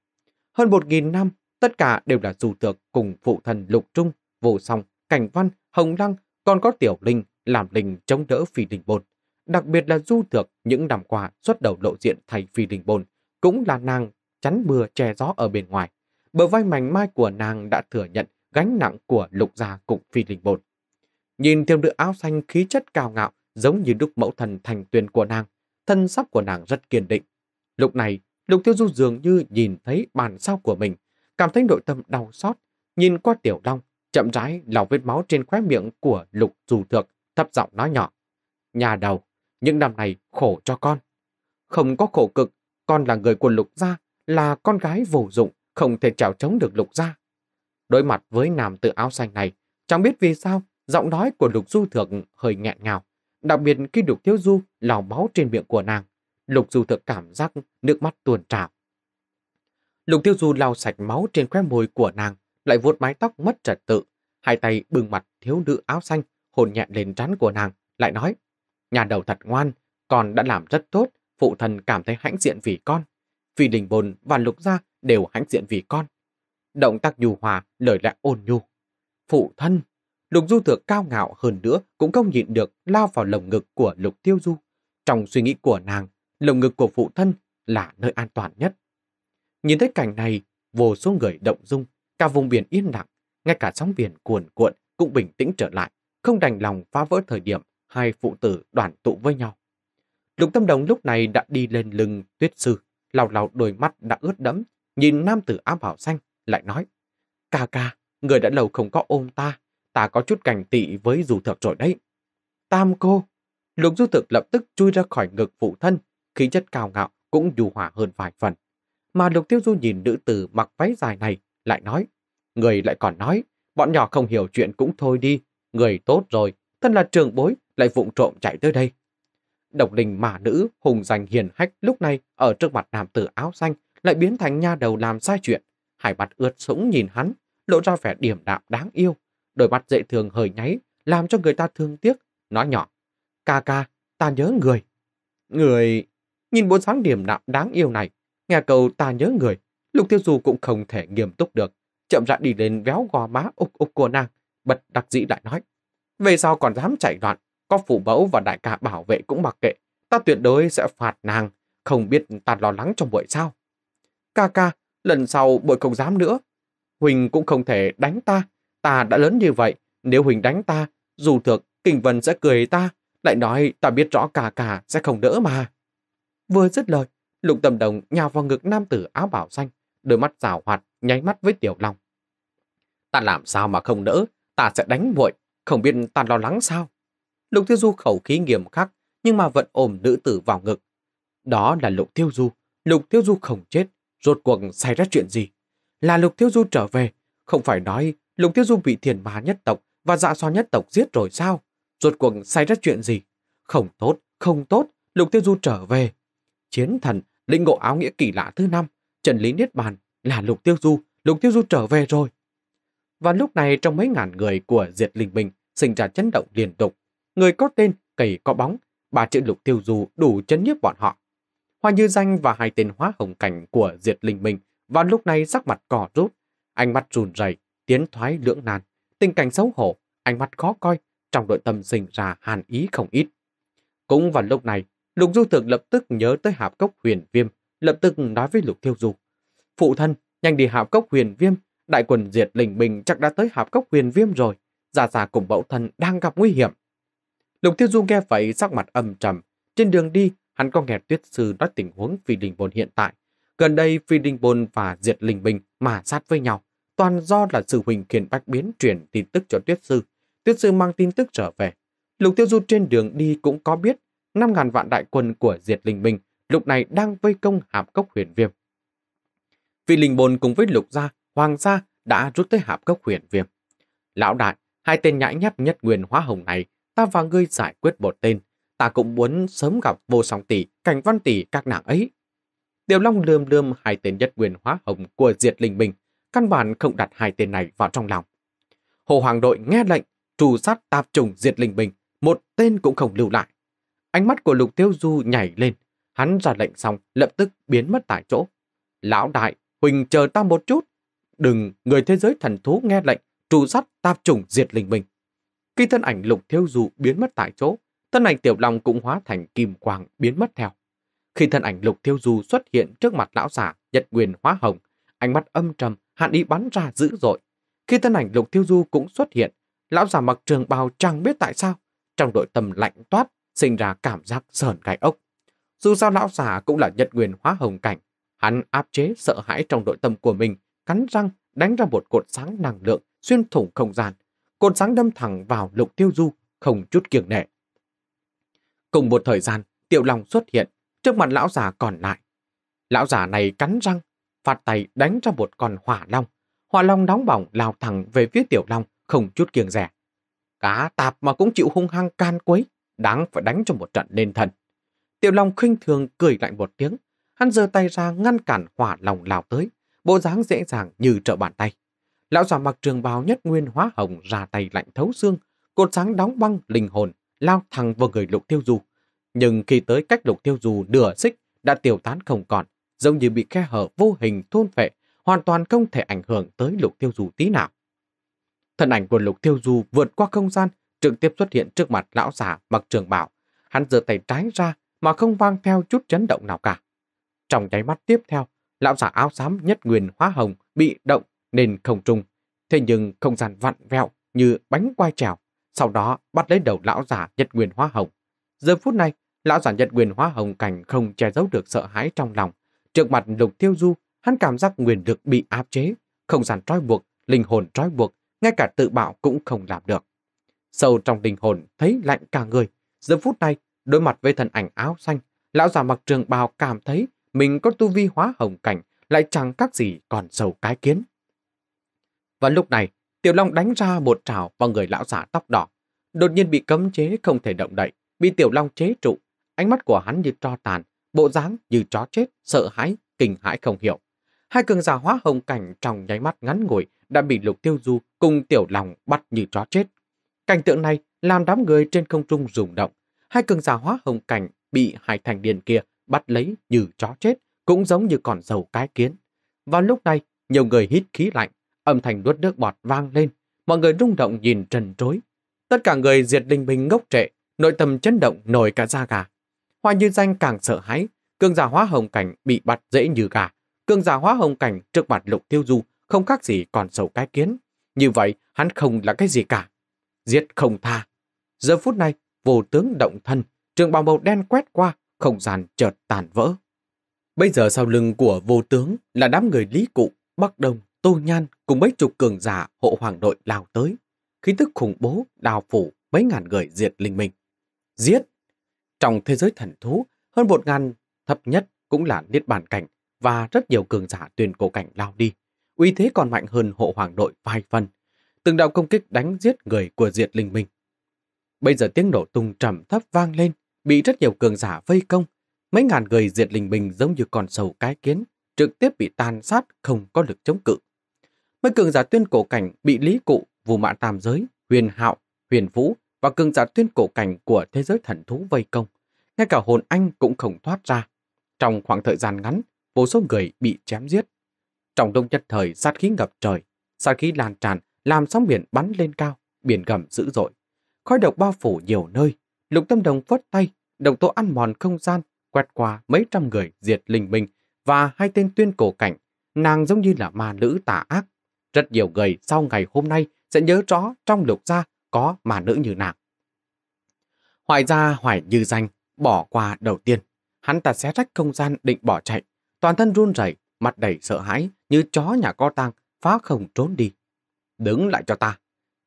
Hơn một nghìn năm, Tất cả đều là dù tược cùng phụ thần Lục Trung, Vô Song, Cảnh Văn, Hồng Lăng, còn có Tiểu Linh làm linh chống đỡ phi đình bồn. Đặc biệt là du thược những năm qua xuất đầu lộ diện thay phi đình bồn, cũng là nàng chắn mưa che gió ở bên ngoài. Bờ vai mảnh mai của nàng đã thừa nhận gánh nặng của lục gia cùng phi đình bồn. Nhìn thêm nữ áo xanh khí chất cao ngạo giống như đúc mẫu thần thành tuyên của nàng, thân sắc của nàng rất kiên định. Lúc này, lục tiêu du dường như nhìn thấy bàn sao của mình, cảm thấy nội tâm đau xót, nhìn qua Tiểu Long, chậm rãi lau vết máu trên khóe miệng của Lục Dù thượng thấp giọng nói nhỏ. Nhà đầu, những năm này khổ cho con. Không có khổ cực, con là người của Lục Gia, là con gái vô dụng, không thể trèo chống được Lục Gia. Đối mặt với nam tự áo xanh này, chẳng biết vì sao, giọng nói của Lục Du thượng hơi nghẹn ngào. Đặc biệt khi Lục Thiếu Du lau máu trên miệng của nàng, Lục Du thượng cảm giác nước mắt tuôn trào. Lục Tiêu Du lau sạch máu trên khóe môi của nàng, lại vuốt mái tóc mất trật tự, hai tay bưng mặt thiếu nữ áo xanh, hồn nhẹ lên trán của nàng, lại nói, nhà đầu thật ngoan, con đã làm rất tốt, phụ thần cảm thấy hãnh diện vì con. Vì đình bồn và lục gia đều hãnh diện vì con. Động tác nhu hòa, lời lẽ ôn nhu. Phụ thân, lục du thượng cao ngạo hơn nữa cũng không nhịn được lao vào lồng ngực của lục tiêu du. Trong suy nghĩ của nàng, lồng ngực của phụ thân là nơi an toàn nhất. Nhìn thấy cảnh này, vô số người động dung, cả vùng biển yên lặng, ngay cả sóng biển cuồn cuộn cũng bình tĩnh trở lại, không đành lòng phá vỡ thời điểm hai phụ tử đoàn tụ với nhau. Lục Tâm Đồng lúc này đã đi lên lưng tuyết sư, lau lau đôi mắt đã ướt đẫm, nhìn nam tử áo bảo xanh, lại nói, ca ca, người đã lâu không có ôm ta, ta có chút cảnh tị với dù thực rồi đấy. Tam cô, lục du thực lập tức chui ra khỏi ngực phụ thân, khí chất cao ngạo cũng dù hòa hơn vài phần. Mà Lục Tiêu Du nhìn nữ tử mặc váy dài này, lại nói. Người lại còn nói, bọn nhỏ không hiểu chuyện cũng thôi đi. Người tốt rồi, thân là trường bối, lại vụng trộm chạy tới đây. Độc linh mà nữ, hùng danh hiền hách lúc này ở trước mặt nam tử áo xanh, lại biến thành nha đầu làm sai chuyện. Hải mặt ướt sũng nhìn hắn, lộ ra vẻ điểm đạm đáng yêu. Đôi mắt dễ thường hơi nháy, làm cho người ta thương tiếc. Nói nhỏ, ca ca, ta nhớ người. Người... Nhìn bộ dáng điểm đạm đáng yêu này, Nghe câu ta nhớ người, Lục Tiêu Du cũng không thể nghiêm túc được. Chậm rãi đi lên véo gò má úc úc của nàng, bật đặc dĩ lại nói. Về sau còn dám chạy đoạn, có phủ mẫu và đại ca bảo vệ cũng mặc kệ. Ta tuyệt đối sẽ phạt nàng, không biết ta lo lắng trong buổi sao. Ca ca, lần sau buổi không dám nữa. Huỳnh cũng không thể đánh ta, ta đã lớn như vậy. Nếu Huỳnh đánh ta, dù thực, Kinh Vân sẽ cười ta, lại nói ta biết rõ cả cả sẽ không đỡ mà. Vừa dứt lời, Lục tầm Đồng nhào vào ngực nam tử áo bảo xanh, đôi mắt rào hoạt, nháy mắt với Tiểu Long. Ta làm sao mà không đỡ, ta sẽ đánh muội, không biết ta lo lắng sao. Lục Tiêu Du khẩu khí nghiêm khắc, nhưng mà vẫn ôm nữ tử vào ngực. Đó là Lục Tiêu Du, Lục Tiêu Du không chết, rốt cuộc xảy ra chuyện gì? Là Lục Tiêu Du trở về, không phải nói Lục Tiêu Du bị thiền ma nhất tộc và dạ xoa nhất tộc giết rồi sao? Rốt cuộc xảy ra chuyện gì? Không tốt, không tốt, Lục Tiêu Du trở về. Chiến thần Lĩnh ngộ áo nghĩa kỳ lạ thứ năm, trần lý niết bàn là Lục Tiêu Du, Lục Tiêu Du trở về rồi. Và lúc này trong mấy ngàn người của Diệt Linh Bình sinh ra chấn động liên tục. Người có tên, cầy có bóng, ba chữ Lục Tiêu Du đủ chấn nhiếp bọn họ. Hoa Như Danh và hai tên hóa hồng cảnh của Diệt Linh Bình vào lúc này sắc mặt cỏ rút, ánh mắt run rẩy, tiến thoái lưỡng nan, tình cảnh xấu hổ, ánh mắt khó coi, trong nội tâm sinh ra hàn ý không ít. Cũng vào lúc này, Lục Du Thực lập tức nhớ tới hạp cốc huyền viêm, lập tức nói với Lục Thiêu Du. Phụ thân, nhanh đi hạp cốc huyền viêm, đại quần diệt lình bình chắc đã tới hạp cốc huyền viêm rồi. Già già cùng mẫu thân đang gặp nguy hiểm. Lục Thiêu Du nghe vậy sắc mặt âm trầm. Trên đường đi, hắn có nghe tuyết sư nói tình huống phi đình bồn hiện tại. Gần đây phi đình bồn và diệt lình bình mà sát với nhau. Toàn do là sự huỳnh kiền bách biến truyền tin tức cho tuyết sư. Tuyết sư mang tin tức trở về. Lục Tiêu Du trên đường đi cũng có biết 5.000 vạn đại quân của diệt linh minh lúc này đang vây công hạp cốc huyền viêm. Vì linh bồn cùng với lục gia, hoàng gia đã rút tới hạp cốc huyền viêm. Lão đại, hai tên nhãi nhép nhất nguyên hóa hồng này, ta và ngươi giải quyết một tên. Ta cũng muốn sớm gặp vô song tỷ, cảnh văn tỷ các nàng ấy. Tiểu Long lườm lườm hai tên nhất nguyên hóa hồng của diệt linh minh, căn bản không đặt hai tên này vào trong lòng. Hồ Hoàng đội nghe lệnh, trù sát tạp trùng diệt linh minh, một tên cũng không lưu lại. Ánh mắt của Lục Tiêu Du nhảy lên, hắn ra lệnh xong lập tức biến mất tại chỗ. Lão đại, Huỳnh chờ ta một chút. Đừng, người thế giới thần thú nghe lệnh, trụ sắt tạp trùng diệt linh mình. Khi thân ảnh Lục Thiêu Du biến mất tại chỗ, thân ảnh Tiểu Long cũng hóa thành kim quang biến mất theo. Khi thân ảnh Lục Thiêu Du xuất hiện trước mặt lão giả Nhật Nguyên Hóa Hồng, ánh mắt âm trầm, hạn ý bắn ra dữ dội. Khi thân ảnh Lục Thiêu Du cũng xuất hiện, lão giả mặc trường bào chẳng biết tại sao, trong đội tâm lạnh toát sinh ra cảm giác sờn gai ốc. Dù sao lão già cũng là nhật nguyên hóa hồng cảnh, hắn áp chế sợ hãi trong nội tâm của mình, cắn răng đánh ra một cột sáng năng lượng xuyên thủng không gian, cột sáng đâm thẳng vào Lục Tiêu Du, không chút kiêng nệ. Cùng một thời gian, Tiểu Long xuất hiện trước mặt lão già còn lại. Lão già này cắn răng, phạt tay đánh ra một con hỏa long. Hỏa long nóng bỏng lao thẳng về phía Tiểu Long, không chút kiêng rẻ. Cá tạp mà cũng chịu hung hăng can quấy đáng phải đánh cho một trận nên thần. Tiểu Long khinh thường cười lạnh một tiếng, hắn giơ tay ra ngăn cản hỏa lòng lao tới, bộ dáng dễ dàng như trợ bàn tay. Lão già mặc trường bào nhất nguyên hóa hồng ra tay lạnh thấu xương, cột sáng đóng băng linh hồn, lao thẳng vào người lục tiêu du Nhưng khi tới cách lục tiêu du nửa xích đã tiêu tán không còn, giống như bị khe hở vô hình thôn phệ, hoàn toàn không thể ảnh hưởng tới lục tiêu du tí nào. Thân ảnh của lục tiêu du vượt qua không gian, trực tiếp xuất hiện trước mặt lão già mặc trường bảo. Hắn giơ tay trái ra mà không vang theo chút chấn động nào cả. Trong nháy mắt tiếp theo, lão giả áo xám nhất nguyên hóa hồng bị động nên không trung. Thế nhưng không gian vặn vẹo như bánh quai trèo, sau đó bắt lấy đầu lão giả nhất nguyên hóa hồng. Giờ phút này, lão giả nhất nguyên hóa hồng cảnh không che giấu được sợ hãi trong lòng. Trước mặt lục tiêu du, hắn cảm giác nguyên lực bị áp chế, không gian trói buộc, linh hồn trói buộc, ngay cả tự bạo cũng không làm được. Sâu trong linh hồn thấy lạnh cả người. Giờ phút này, đối mặt với thần ảnh áo xanh, lão già mặc trường bào cảm thấy mình có tu vi hóa hồng cảnh, lại chẳng các gì còn sâu cái kiến. Và lúc này, Tiểu Long đánh ra một trào vào người lão giả tóc đỏ. Đột nhiên bị cấm chế không thể động đậy, bị Tiểu Long chế trụ. Ánh mắt của hắn như tro tàn, bộ dáng như chó chết, sợ hãi, kinh hãi không hiểu. Hai cường giả hóa hồng cảnh trong nháy mắt ngắn ngủi đã bị Lục Tiêu Du cùng Tiểu Long bắt như chó chết, Cảnh tượng này làm đám người trên không trung rung động. Hai cường giả hóa hồng cảnh bị hai thành điền kia bắt lấy như chó chết, cũng giống như còn dầu cái kiến. Vào lúc này, nhiều người hít khí lạnh, âm thanh nuốt nước bọt vang lên, mọi người rung động nhìn trần trối. Tất cả người diệt linh bình ngốc trệ, nội tâm chấn động nổi cả da gà. Hoa Như Danh càng sợ hãi, cương giả hóa hồng cảnh bị bắt dễ như gà. Cương giả hóa hồng cảnh trước mặt lục tiêu du không khác gì còn sầu cái kiến. Như vậy, hắn không là cái gì cả giết không tha. Giờ phút này, vô tướng động thân, trường bào màu đen quét qua, không gian chợt tàn vỡ. Bây giờ sau lưng của vô tướng là đám người lý cụ, bắc đông, tô nhan cùng mấy chục cường giả hộ hoàng đội lao tới. Khí tức khủng bố, đào phủ, mấy ngàn người diệt linh minh. Giết! Trong thế giới thần thú, hơn một ngàn thấp nhất cũng là niết bàn cảnh và rất nhiều cường giả tuyên cổ cảnh lao đi. Uy thế còn mạnh hơn hộ hoàng đội vài phần, từng đạo công kích đánh giết người của diệt linh minh. Bây giờ tiếng nổ tung trầm thấp vang lên, bị rất nhiều cường giả vây công. Mấy ngàn người diệt linh minh giống như con sầu cái kiến, trực tiếp bị tàn sát không có lực chống cự. Mấy cường giả tuyên cổ cảnh bị lý cụ, vù mạ tam giới, huyền hạo, huyền vũ và cường giả tuyên cổ cảnh của thế giới thần thú vây công. Ngay cả hồn anh cũng không thoát ra. Trong khoảng thời gian ngắn, vô số người bị chém giết. Trong đông nhất thời sát khí ngập trời, sát khí lan tràn làm sóng biển bắn lên cao, biển gầm dữ dội. Khói độc bao phủ nhiều nơi, lục tâm đồng phất tay, độc tố ăn mòn không gian, quét qua mấy trăm người diệt linh minh và hai tên tuyên cổ cảnh. Nàng giống như là ma nữ tà ác. Rất nhiều người sau ngày hôm nay sẽ nhớ rõ trong lục gia có ma nữ như nàng. Hoài gia hoài như danh, bỏ qua đầu tiên. Hắn ta xé rách không gian định bỏ chạy. Toàn thân run rẩy, mặt đầy sợ hãi như chó nhà co tăng phá không trốn đi. Đứng lại cho ta.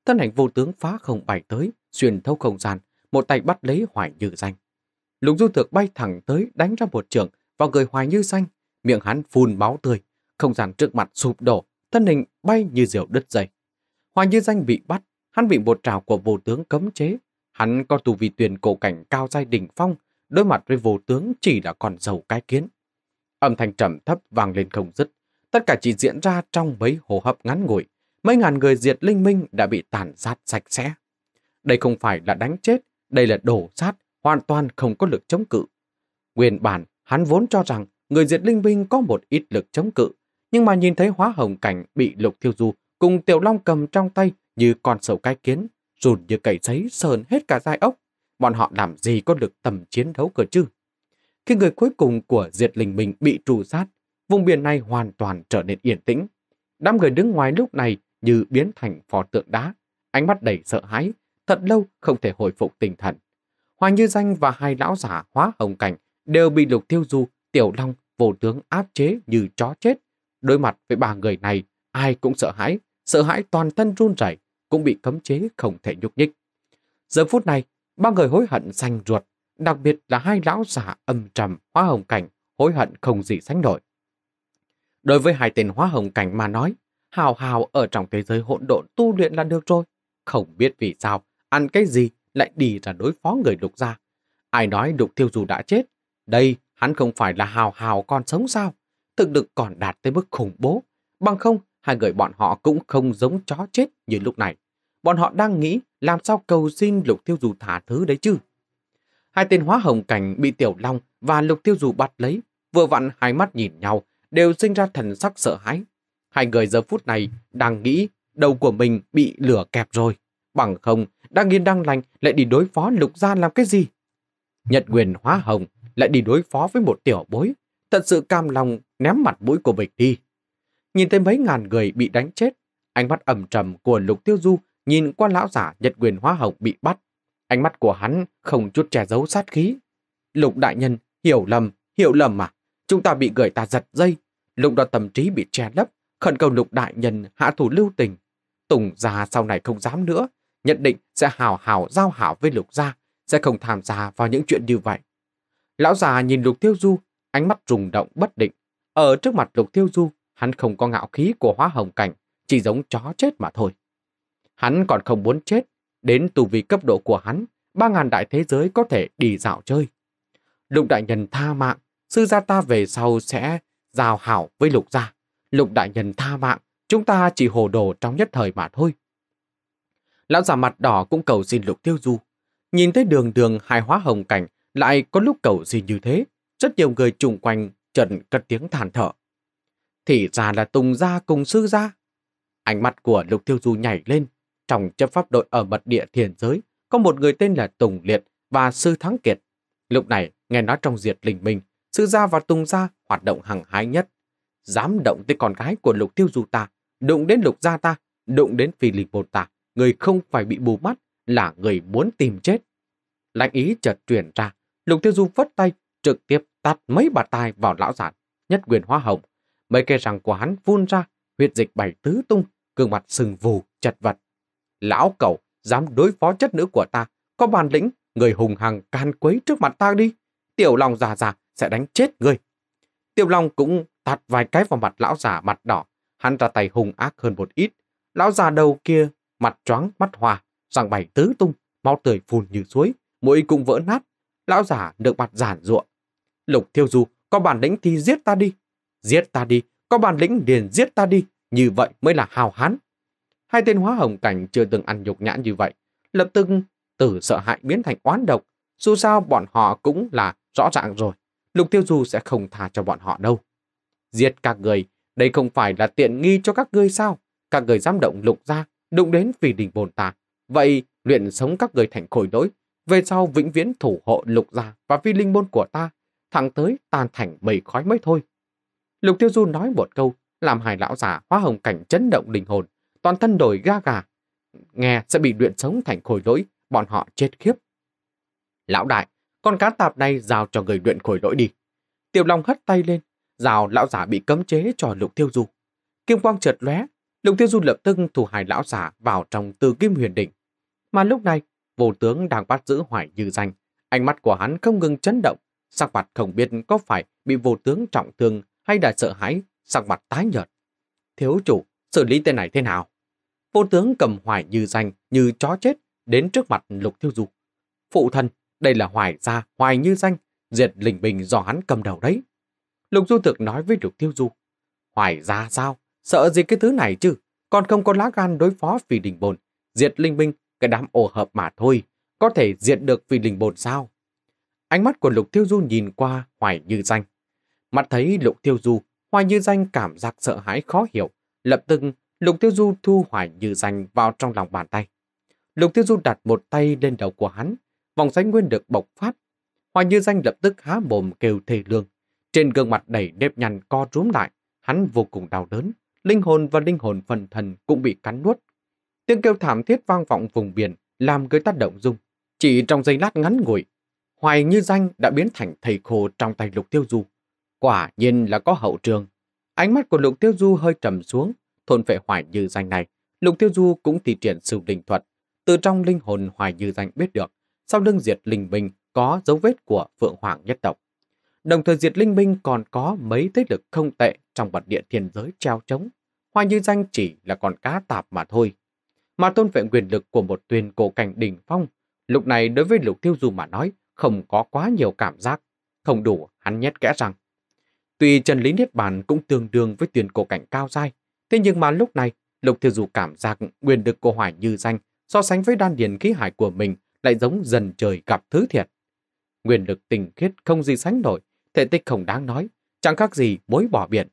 Thân hành vô tướng phá không bay tới, xuyên thấu không gian, một tay bắt lấy Hoài Như Danh. Lục Du Thược bay thẳng tới đánh ra một trường vào người Hoài Như Danh, miệng hắn phun máu tươi, không gian trước mặt sụp đổ, thân hình bay như diều đứt dây. Hoài Như Danh bị bắt, hắn bị một trào của vô tướng cấm chế, hắn có tù vì tuyển cổ cảnh cao giai đỉnh phong, đối mặt với vô tướng chỉ là còn giàu cái kiến. Âm thanh trầm thấp vang lên không dứt, tất cả chỉ diễn ra trong mấy hô hấp ngắn ngủi mấy ngàn người diệt linh minh đã bị tàn sát sạch sẽ. Đây không phải là đánh chết, đây là đổ sát, hoàn toàn không có lực chống cự. Nguyên bản, hắn vốn cho rằng người diệt linh minh có một ít lực chống cự, nhưng mà nhìn thấy hóa hồng cảnh bị lục thiêu du cùng tiểu long cầm trong tay như con sầu cái kiến, rùn như cầy giấy sờn hết cả gai ốc. Bọn họ làm gì có được tầm chiến đấu cơ chứ? Khi người cuối cùng của diệt linh minh bị trù sát, vùng biển này hoàn toàn trở nên yên tĩnh. Đám người đứng ngoài lúc này như biến thành phò tượng đá, ánh mắt đầy sợ hãi, thật lâu không thể hồi phục tinh thần. Hoa Như Danh và hai lão giả hóa hồng cảnh đều bị lục tiêu du, tiểu long, vô tướng áp chế như chó chết. Đối mặt với ba người này, ai cũng sợ hãi, sợ hãi toàn thân run rẩy cũng bị cấm chế không thể nhúc nhích. Giờ phút này, ba người hối hận xanh ruột, đặc biệt là hai lão giả âm trầm hóa hồng cảnh, hối hận không gì sánh nổi. Đối với hai tên hóa hồng cảnh mà nói, hào hào ở trong thế giới hỗn độn tu luyện là được rồi. Không biết vì sao, ăn cái gì lại đi ra đối phó người lục gia. Ai nói lục tiêu dù đã chết, đây hắn không phải là hào hào còn sống sao? Thực lực còn đạt tới mức khủng bố. Bằng không, hai người bọn họ cũng không giống chó chết như lúc này. Bọn họ đang nghĩ làm sao cầu xin lục tiêu dù thả thứ đấy chứ. Hai tên hóa hồng cảnh bị tiểu long và lục tiêu dù bắt lấy, vừa vặn hai mắt nhìn nhau, đều sinh ra thần sắc sợ hãi, Hai người giờ phút này đang nghĩ đầu của mình bị lửa kẹp rồi. Bằng không, đang yên đang lành lại đi đối phó lục gia làm cái gì? Nhật quyền hóa hồng lại đi đối phó với một tiểu bối. Thật sự cam lòng ném mặt mũi của mình đi. Nhìn thấy mấy ngàn người bị đánh chết, ánh mắt ẩm trầm của lục tiêu du nhìn qua lão giả Nhật quyền hóa hồng bị bắt. Ánh mắt của hắn không chút che giấu sát khí. Lục đại nhân, hiểu lầm, hiểu lầm mà. Chúng ta bị người ta giật dây. Lục đoàn tâm trí bị che lấp, khẩn cầu lục đại nhân hạ thủ lưu tình. Tùng già sau này không dám nữa, nhận định sẽ hào hào giao hảo với lục gia, sẽ không tham gia vào những chuyện như vậy. Lão già nhìn lục tiêu du, ánh mắt rùng động bất định. Ở trước mặt lục tiêu du, hắn không có ngạo khí của hóa hồng cảnh, chỉ giống chó chết mà thôi. Hắn còn không muốn chết, đến tù vị cấp độ của hắn, ba ngàn đại thế giới có thể đi dạo chơi. Lục đại nhân tha mạng, sư gia ta về sau sẽ giao hảo với lục gia. Lục đại nhân tha mạng, chúng ta chỉ hồ đồ trong nhất thời mà thôi. Lão già mặt đỏ cũng cầu xin lục tiêu du. Nhìn thấy đường đường hài hóa hồng cảnh lại có lúc cầu xin như thế. Rất nhiều người chung quanh trần cất tiếng thản thở. Thì ra là Tùng Gia cùng Sư Gia. Ánh mắt của Lục Tiêu Du nhảy lên. Trong chấp pháp đội ở mật địa thiền giới, có một người tên là Tùng Liệt và Sư Thắng Kiệt. Lúc này, nghe nói trong diệt linh minh, Sư Gia và Tùng Gia hoạt động hằng hái nhất, dám động tới con gái của lục tiêu du ta, đụng đến lục gia ta, đụng đến phi lịch bột ta, người không phải bị bù mắt, là người muốn tìm chết. Lạnh ý chợt truyền ra, lục tiêu du phất tay, trực tiếp tát mấy bà tai vào lão giản, nhất quyền hoa hồng. Mấy cây răng của hắn vun ra, huyệt dịch bảy tứ tung, gương mặt sừng vù, chật vật. Lão cẩu dám đối phó chất nữ của ta, có bản lĩnh, người hùng hằng can quấy trước mặt ta đi. Tiểu Long già già sẽ đánh chết người. Tiểu Long cũng tạt vài cái vào mặt lão già mặt đỏ, hắn ra tay hung ác hơn một ít. Lão già đầu kia, mặt choáng mắt hòa, răng bày tứ tung, máu tươi phun như suối, mũi cũng vỡ nát. Lão già được mặt giản ruộng. Lục thiêu du, có bản lĩnh thì giết ta đi. Giết ta đi, có bản lĩnh liền giết ta đi, như vậy mới là hào hán. Hai tên hóa hồng cảnh chưa từng ăn nhục nhã như vậy, lập tức từ sợ hãi biến thành oán độc. Dù sao bọn họ cũng là rõ ràng rồi, Lục Tiêu Du sẽ không tha cho bọn họ đâu. Giết các người, đây không phải là tiện nghi cho các ngươi sao? Các người dám động lục ra, đụng đến vì đình bồn ta. Vậy, luyện sống các người thành khối nỗi, về sau vĩnh viễn thủ hộ lục gia và phi linh môn của ta, thẳng tới tan thành mây khói mới thôi. Lục Tiêu Du nói một câu, làm hài lão giả hóa hồng cảnh chấn động linh hồn, toàn thân đổi ga gà. Nghe sẽ bị luyện sống thành khối lỗi, bọn họ chết khiếp. Lão đại, con cá tạp này giao cho người luyện khối lỗi đi. Tiểu Long hất tay lên, Rào lão giả bị cấm chế cho lục tiêu du. Kim quang chợt lóe, lục tiêu du lập tức thủ hài lão giả vào trong từ kim huyền đỉnh. Mà lúc này, vô tướng đang bắt giữ hoài như danh. Ánh mắt của hắn không ngừng chấn động, sắc mặt không biết có phải bị vô tướng trọng thương hay là sợ hãi, sắc mặt tái nhợt. Thiếu chủ, xử lý tên này thế nào? Vô tướng cầm hoài như danh, như chó chết, đến trước mặt lục tiêu du. Phụ thân, đây là hoài gia, hoài như danh, diệt lình bình do hắn cầm đầu đấy. Lục Du Thực nói với Lục Tiêu Du. Hoài ra sao? Sợ gì cái thứ này chứ? Còn không có lá gan đối phó phi đình bồn. Diệt linh minh cái đám ổ hợp mà thôi. Có thể diệt được phi đình bồn sao? Ánh mắt của Lục Tiêu Du nhìn qua Hoài Như Danh. Mặt thấy Lục Tiêu Du, Hoài Như Danh cảm giác sợ hãi khó hiểu. Lập tức, Lục Tiêu Du thu Hoài Như Danh vào trong lòng bàn tay. Lục Tiêu Du đặt một tay lên đầu của hắn, vòng sánh nguyên được bộc phát. Hoài Như Danh lập tức há mồm kêu thề lương. Trên gương mặt đầy nếp nhăn co rúm lại, hắn vô cùng đau đớn, linh hồn và linh hồn phần thần cũng bị cắn nuốt. Tiếng kêu thảm thiết vang vọng vùng biển, làm người ta động dung. Chỉ trong giây lát ngắn ngủi, Hoài Như Danh đã biến thành thầy khô trong tay Lục Tiêu Du. Quả nhiên là có hậu trường. Ánh mắt của Lục Tiêu Du hơi trầm xuống, thôn phệ Hoài Như Danh này. Lục Tiêu Du cũng thi triển sưu linh thuật. Từ trong linh hồn Hoài Như Danh biết được, sau lưng diệt linh bình có dấu vết của Phượng Hoàng nhất tộc. Đồng thời diệt linh minh còn có mấy thế lực không tệ trong bản địa thiên giới treo trống. Hoa như danh chỉ là còn cá tạp mà thôi. Mà tôn vệ quyền lực của một tuyên cổ cảnh đỉnh phong, lúc này đối với lục tiêu du mà nói, không có quá nhiều cảm giác. Không đủ, hắn nhét kẽ rằng. Tuy trần lý niết bàn cũng tương đương với tuyên cổ cảnh cao dai, thế nhưng mà lúc này, lục tiêu du cảm giác quyền lực của hoài như danh so sánh với đan điền khí hải của mình lại giống dần trời gặp thứ thiệt. Quyền lực tình khiết không gì sánh nổi, Thể tích không đáng nói, chẳng khác gì mối bỏ biển.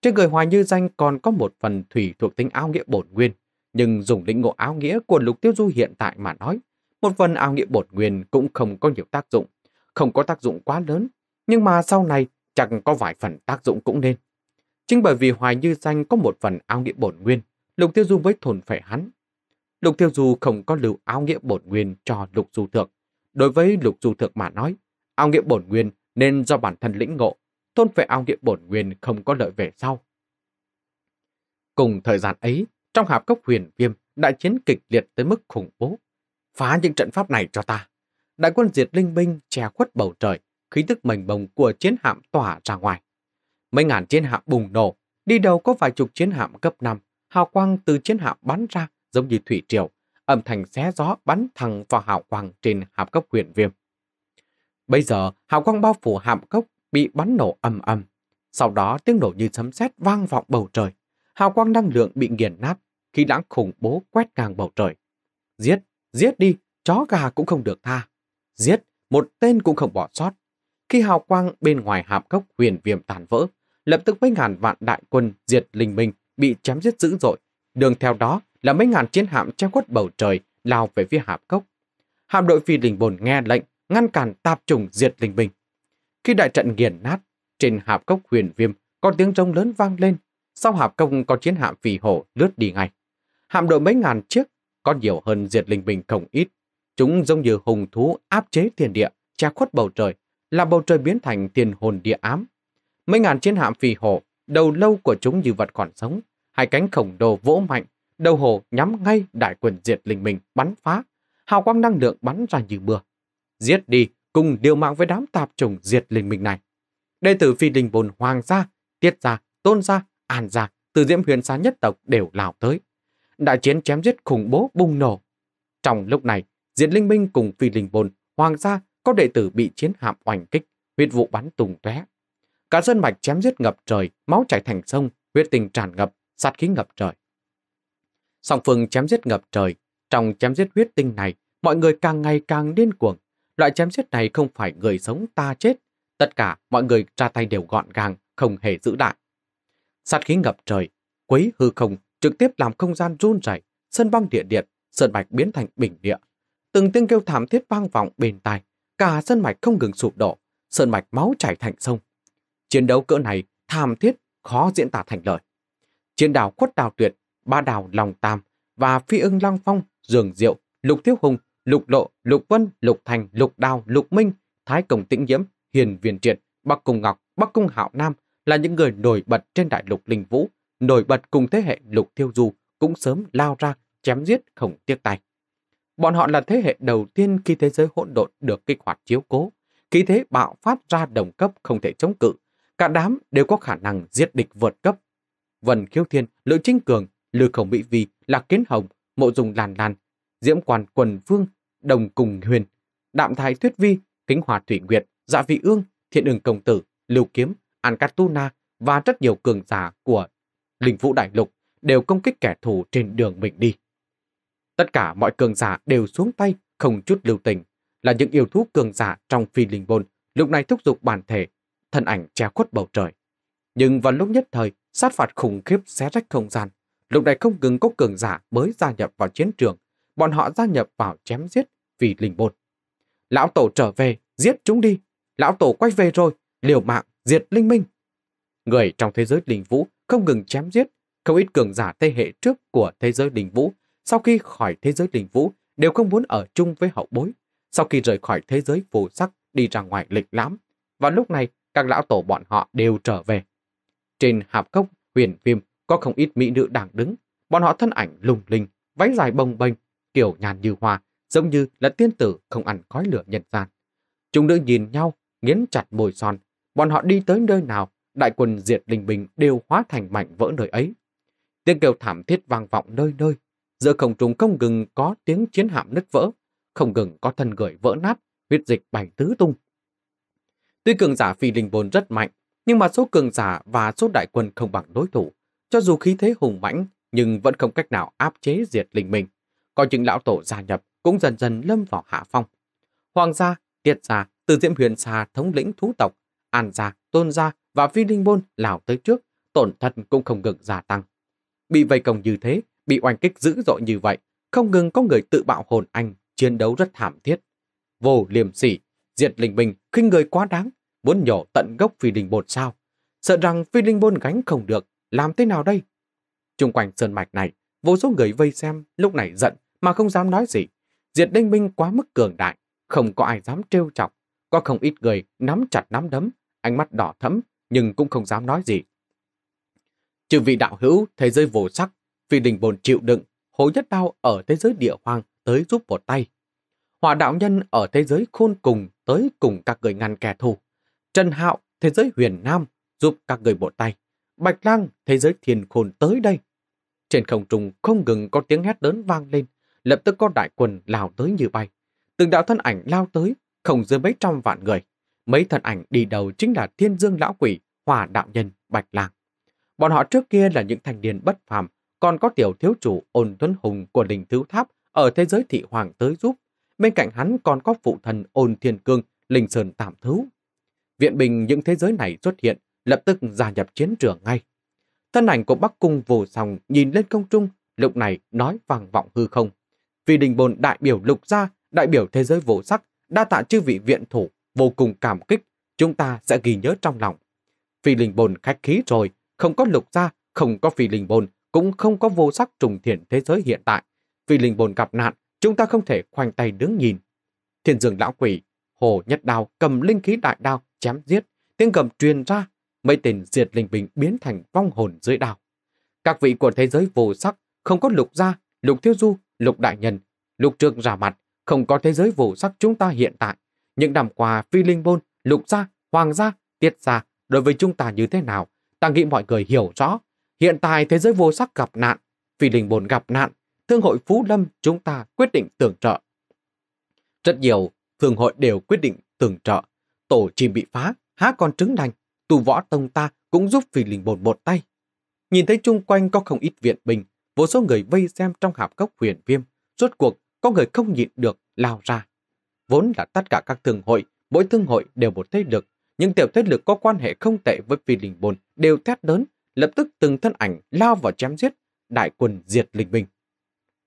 Trên người Hoài Như Danh còn có một phần thủy thuộc tính áo nghĩa bổn nguyên, nhưng dùng lĩnh ngộ áo nghĩa của Lục Tiêu Du hiện tại mà nói, một phần áo nghĩa bổn nguyên cũng không có nhiều tác dụng, không có tác dụng quá lớn, nhưng mà sau này chẳng có vài phần tác dụng cũng nên. Chính bởi vì Hoài Như Danh có một phần áo nghĩa bổn nguyên, Lục Tiêu Du mới thồn phải hắn. Lục Tiêu Du không có lưu áo nghĩa bổn nguyên cho Lục Du Thược. Đối với Lục Du Thược mà nói, áo nghĩa bổn nguyên nên do bản thân lĩnh ngộ, thôn vệ ao nghĩa bổn nguyên không có lợi về sau. Cùng thời gian ấy, trong hạp cốc huyền viêm đại chiến kịch liệt tới mức khủng bố. Phá những trận pháp này cho ta. Đại quân diệt linh binh che khuất bầu trời, khí tức mềm bồng của chiến hạm tỏa ra ngoài. Mấy ngàn chiến hạm bùng nổ, đi đầu có vài chục chiến hạm cấp 5, hào quang từ chiến hạm bắn ra giống như thủy triều, âm thanh xé gió bắn thẳng vào hào quang trên hạp cốc huyền viêm. Bây giờ, hào quang bao phủ hạm cốc bị bắn nổ âm âm Sau đó tiếng nổ như sấm sét vang vọng bầu trời. Hào quang năng lượng bị nghiền nát, khi lãng khủng bố quét ngang bầu trời. Giết, giết đi, chó gà cũng không được tha. Giết, một tên cũng không bỏ sót. Khi hào quang bên ngoài hạm cốc huyền viêm tàn vỡ, lập tức mấy ngàn vạn đại quân diệt linh minh bị chém giết dữ dội. Đường theo đó là mấy ngàn chiến hạm treo khuất bầu trời lao về phía hạm cốc. Hạm đội phi đình bồn nghe lệnh ngăn cản tạp chủng diệt linh binh. Khi đại trận nghiền nát, trên hạp cốc huyền viêm có tiếng rông lớn vang lên, sau hạp cốc có chiến hạm phì hổ lướt đi ngay. Hạm đội mấy ngàn chiếc, có nhiều hơn diệt linh binh không ít. Chúng giống như hùng thú áp chế thiên địa, che khuất bầu trời, làm bầu trời biến thành thiên hồn địa ám. Mấy ngàn chiến hạm phì hổ, đầu lâu của chúng như vật còn sống, hai cánh khổng đồ vỗ mạnh, đầu hổ nhắm ngay đại quần diệt linh minh bắn phá, hào quang năng lượng bắn ra như mưa giết đi cùng điều mạng với đám tạp trùng diệt linh minh này. Đệ tử phi linh bồn hoàng gia, tiết gia, tôn gia, an gia, từ diễm huyền xá nhất tộc đều lao tới. Đại chiến chém giết khủng bố bùng nổ. Trong lúc này, diệt linh minh cùng phi linh bồn hoàng gia có đệ tử bị chiến hạm oanh kích, huyết vụ bắn tùng tóe. Cả sơn mạch chém giết ngập trời, máu chảy thành sông, huyết tình tràn ngập, sát khí ngập trời. Song phương chém giết ngập trời, trong chém giết huyết tinh này, mọi người càng ngày càng điên cuồng, loại chém giết này không phải người sống ta chết. Tất cả mọi người ra tay đều gọn gàng, không hề giữ lại. Sát khí ngập trời, quấy hư không, trực tiếp làm không gian run rẩy, sân băng địa điện, sơn mạch biến thành bình địa. Từng tiếng kêu thảm thiết vang vọng bên tai, cả sân mạch không ngừng sụp đổ, sơn mạch máu chảy thành sông. Chiến đấu cỡ này thảm thiết, khó diễn tả thành lời. Chiến đảo khuất đào tuyệt, ba đảo lòng tam và phi ưng Lăng phong, dường diệu, lục thiếu hùng lục lộ, lục vân, lục thành, lục đào, lục minh, thái công tĩnh Diễm, hiền viên triệt, bắc cung ngọc, bắc cung hạo nam là những người nổi bật trên đại lục linh vũ, nổi bật cùng thế hệ lục thiêu du cũng sớm lao ra chém giết không tiếc tay. Bọn họ là thế hệ đầu tiên khi thế giới hỗn độn được kích hoạt chiếu cố, khí thế bạo phát ra đồng cấp không thể chống cự, cả đám đều có khả năng giết địch vượt cấp. Vân Khiêu Thiên, Lữ Chính Cường, Lư Khổng Mỹ Vi, Lạc Kiến Hồng, Mộ Dùng Làn Làn Diễm quan Quần vương Đồng Cùng Huyền, Đạm Thái Thuyết Vi, Kính Hòa Thủy Nguyệt, Dạ Vị Ương, Thiện Đường Công Tử, Lưu Kiếm, An Cát Tu Na và rất nhiều cường giả của Linh Vũ Đại Lục đều công kích kẻ thù trên đường mình đi. Tất cả mọi cường giả đều xuống tay, không chút lưu tình, là những yêu thú cường giả trong phi linh bôn, lúc này thúc giục bản thể, thân ảnh che khuất bầu trời. Nhưng vào lúc nhất thời, sát phạt khủng khiếp xé rách không gian, lúc này không ngừng có cường giả mới gia nhập vào chiến trường, bọn họ gia nhập vào chém giết vì linh bột. Lão tổ trở về, giết chúng đi. Lão tổ quay về rồi, liều mạng, diệt linh minh. Người trong thế giới linh vũ không ngừng chém giết, không ít cường giả thế hệ trước của thế giới linh vũ. Sau khi khỏi thế giới linh vũ, đều không muốn ở chung với hậu bối. Sau khi rời khỏi thế giới phù sắc, đi ra ngoài lịch lãm. Và lúc này, các lão tổ bọn họ đều trở về. Trên hạp cốc, huyền viêm có không ít mỹ nữ đang đứng. Bọn họ thân ảnh lùng linh, váy dài bồng bềnh, kiểu nhàn như hoa, giống như là tiên tử không ăn khói lửa nhân gian. Chúng nữ nhìn nhau, nghiến chặt môi son. Bọn họ đi tới nơi nào, đại quân diệt linh bình đều hóa thành mảnh vỡ nơi ấy. Tiếng kêu thảm thiết vang vọng nơi nơi. Giữa không trung không ngừng có tiếng chiến hạm nứt vỡ, không ngừng có thân người vỡ nát, huyết dịch bành tứ tung. Tuy cường giả phi linh bồn rất mạnh, nhưng mà số cường giả và số đại quân không bằng đối thủ. Cho dù khí thế hùng mãnh, nhưng vẫn không cách nào áp chế diệt linh mình. Coi chừng lão tổ gia nhập cũng dần dần lâm vào hạ phong. Hoàng gia, tiệt gia, từ diễm huyền xa thống lĩnh thú tộc, an gia, tôn gia và phi linh môn lào tới trước, tổn thất cũng không ngừng gia tăng. Bị vây công như thế, bị oanh kích dữ dội như vậy, không ngừng có người tự bạo hồn anh, chiến đấu rất thảm thiết. Vô liềm sỉ, diệt linh bình, khinh người quá đáng, muốn nhổ tận gốc phi linh bột sao. Sợ rằng phi linh bôn gánh không được, làm thế nào đây? Trung quanh sơn mạch này, Vô số người vây xem lúc này giận mà không dám nói gì. Diệt đinh minh quá mức cường đại, không có ai dám trêu chọc. Có không ít người nắm chặt nắm đấm, ánh mắt đỏ thẫm nhưng cũng không dám nói gì. Trừ vị đạo hữu thế giới vô sắc, vì đình bồn chịu đựng, hối nhất đau ở thế giới địa hoang tới giúp một tay. Hòa đạo nhân ở thế giới khôn cùng tới cùng các người ngăn kẻ thù. Trần Hạo, thế giới huyền Nam, giúp các người một tay. Bạch Lang, thế giới thiền khôn tới đây, trên không trung không ngừng có tiếng hét đớn vang lên, lập tức có đại quân lao tới như bay. Từng đạo thân ảnh lao tới, không dưới mấy trăm vạn người. Mấy thân ảnh đi đầu chính là Thiên Dương Lão Quỷ, Hòa Đạo Nhân, Bạch Lang. Bọn họ trước kia là những thanh niên bất phàm, còn có tiểu thiếu chủ ôn tuấn hùng của đình thứ tháp ở thế giới thị hoàng tới giúp. Bên cạnh hắn còn có phụ thần ôn thiên cương, linh sơn tạm thứ. Viện bình những thế giới này xuất hiện, lập tức gia nhập chiến trường ngay. Thân ảnh của Bắc Cung vù sòng nhìn lên không trung, lúc này nói vang vọng hư không. Vì đình bồn đại biểu lục gia, đại biểu thế giới vô sắc, đa tạ chư vị viện thủ, vô cùng cảm kích, chúng ta sẽ ghi nhớ trong lòng. Phi linh bồn khách khí rồi, không có lục gia, không có phi linh bồn, cũng không có vô sắc trùng thiện thế giới hiện tại. Phi linh bồn gặp nạn, chúng ta không thể khoanh tay đứng nhìn. Thiên dương lão quỷ, hồ nhất đào cầm linh khí đại đao, chém giết, tiếng cầm truyền ra mấy tên diệt linh bình biến thành vong hồn dưới đảo. Các vị của thế giới vô sắc, không có lục gia, lục thiêu du, lục đại nhân, lục trượng giả mặt, không có thế giới vô sắc chúng ta hiện tại. Những năm qua phi linh bôn lục gia, hoàng gia, tiết gia đối với chúng ta như thế nào, ta nghĩ mọi người hiểu rõ. Hiện tại thế giới vô sắc gặp nạn, phi linh bôn gặp nạn, thương hội Phú Lâm chúng ta quyết định tưởng trợ. Rất nhiều thương hội đều quyết định tưởng trợ, tổ chim bị phá, há con trứng đành, tu võ tông ta cũng giúp phi linh bồn bột tay. Nhìn thấy chung quanh có không ít viện binh, vô số người vây xem trong hạp cốc huyền viêm, rốt cuộc có người không nhịn được lao ra. Vốn là tất cả các thương hội, mỗi thương hội đều một thế lực, những tiểu thế lực có quan hệ không tệ với phi linh bồn đều thét lớn, lập tức từng thân ảnh lao vào chém giết, đại quân diệt linh binh.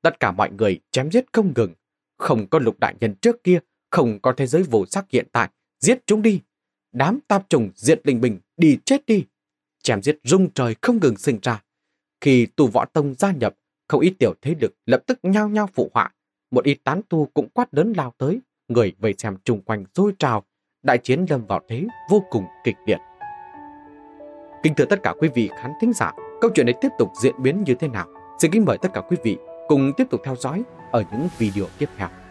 Tất cả mọi người chém giết không ngừng, không có lục đại nhân trước kia, không có thế giới vô sắc hiện tại, giết chúng đi, đám tạp trùng diệt linh bình đi chết đi. Chém giết rung trời không ngừng sinh ra. Khi tu võ tông gia nhập, không ít tiểu thế lực lập tức nhao nhao phụ họa. Một ít tán tu cũng quát lớn lao tới, người vây xem chung quanh rôi trào. Đại chiến lâm vào thế vô cùng kịch liệt. Kính thưa tất cả quý vị khán thính giả, câu chuyện này tiếp tục diễn biến như thế nào? Xin kính mời tất cả quý vị cùng tiếp tục theo dõi ở những video tiếp theo.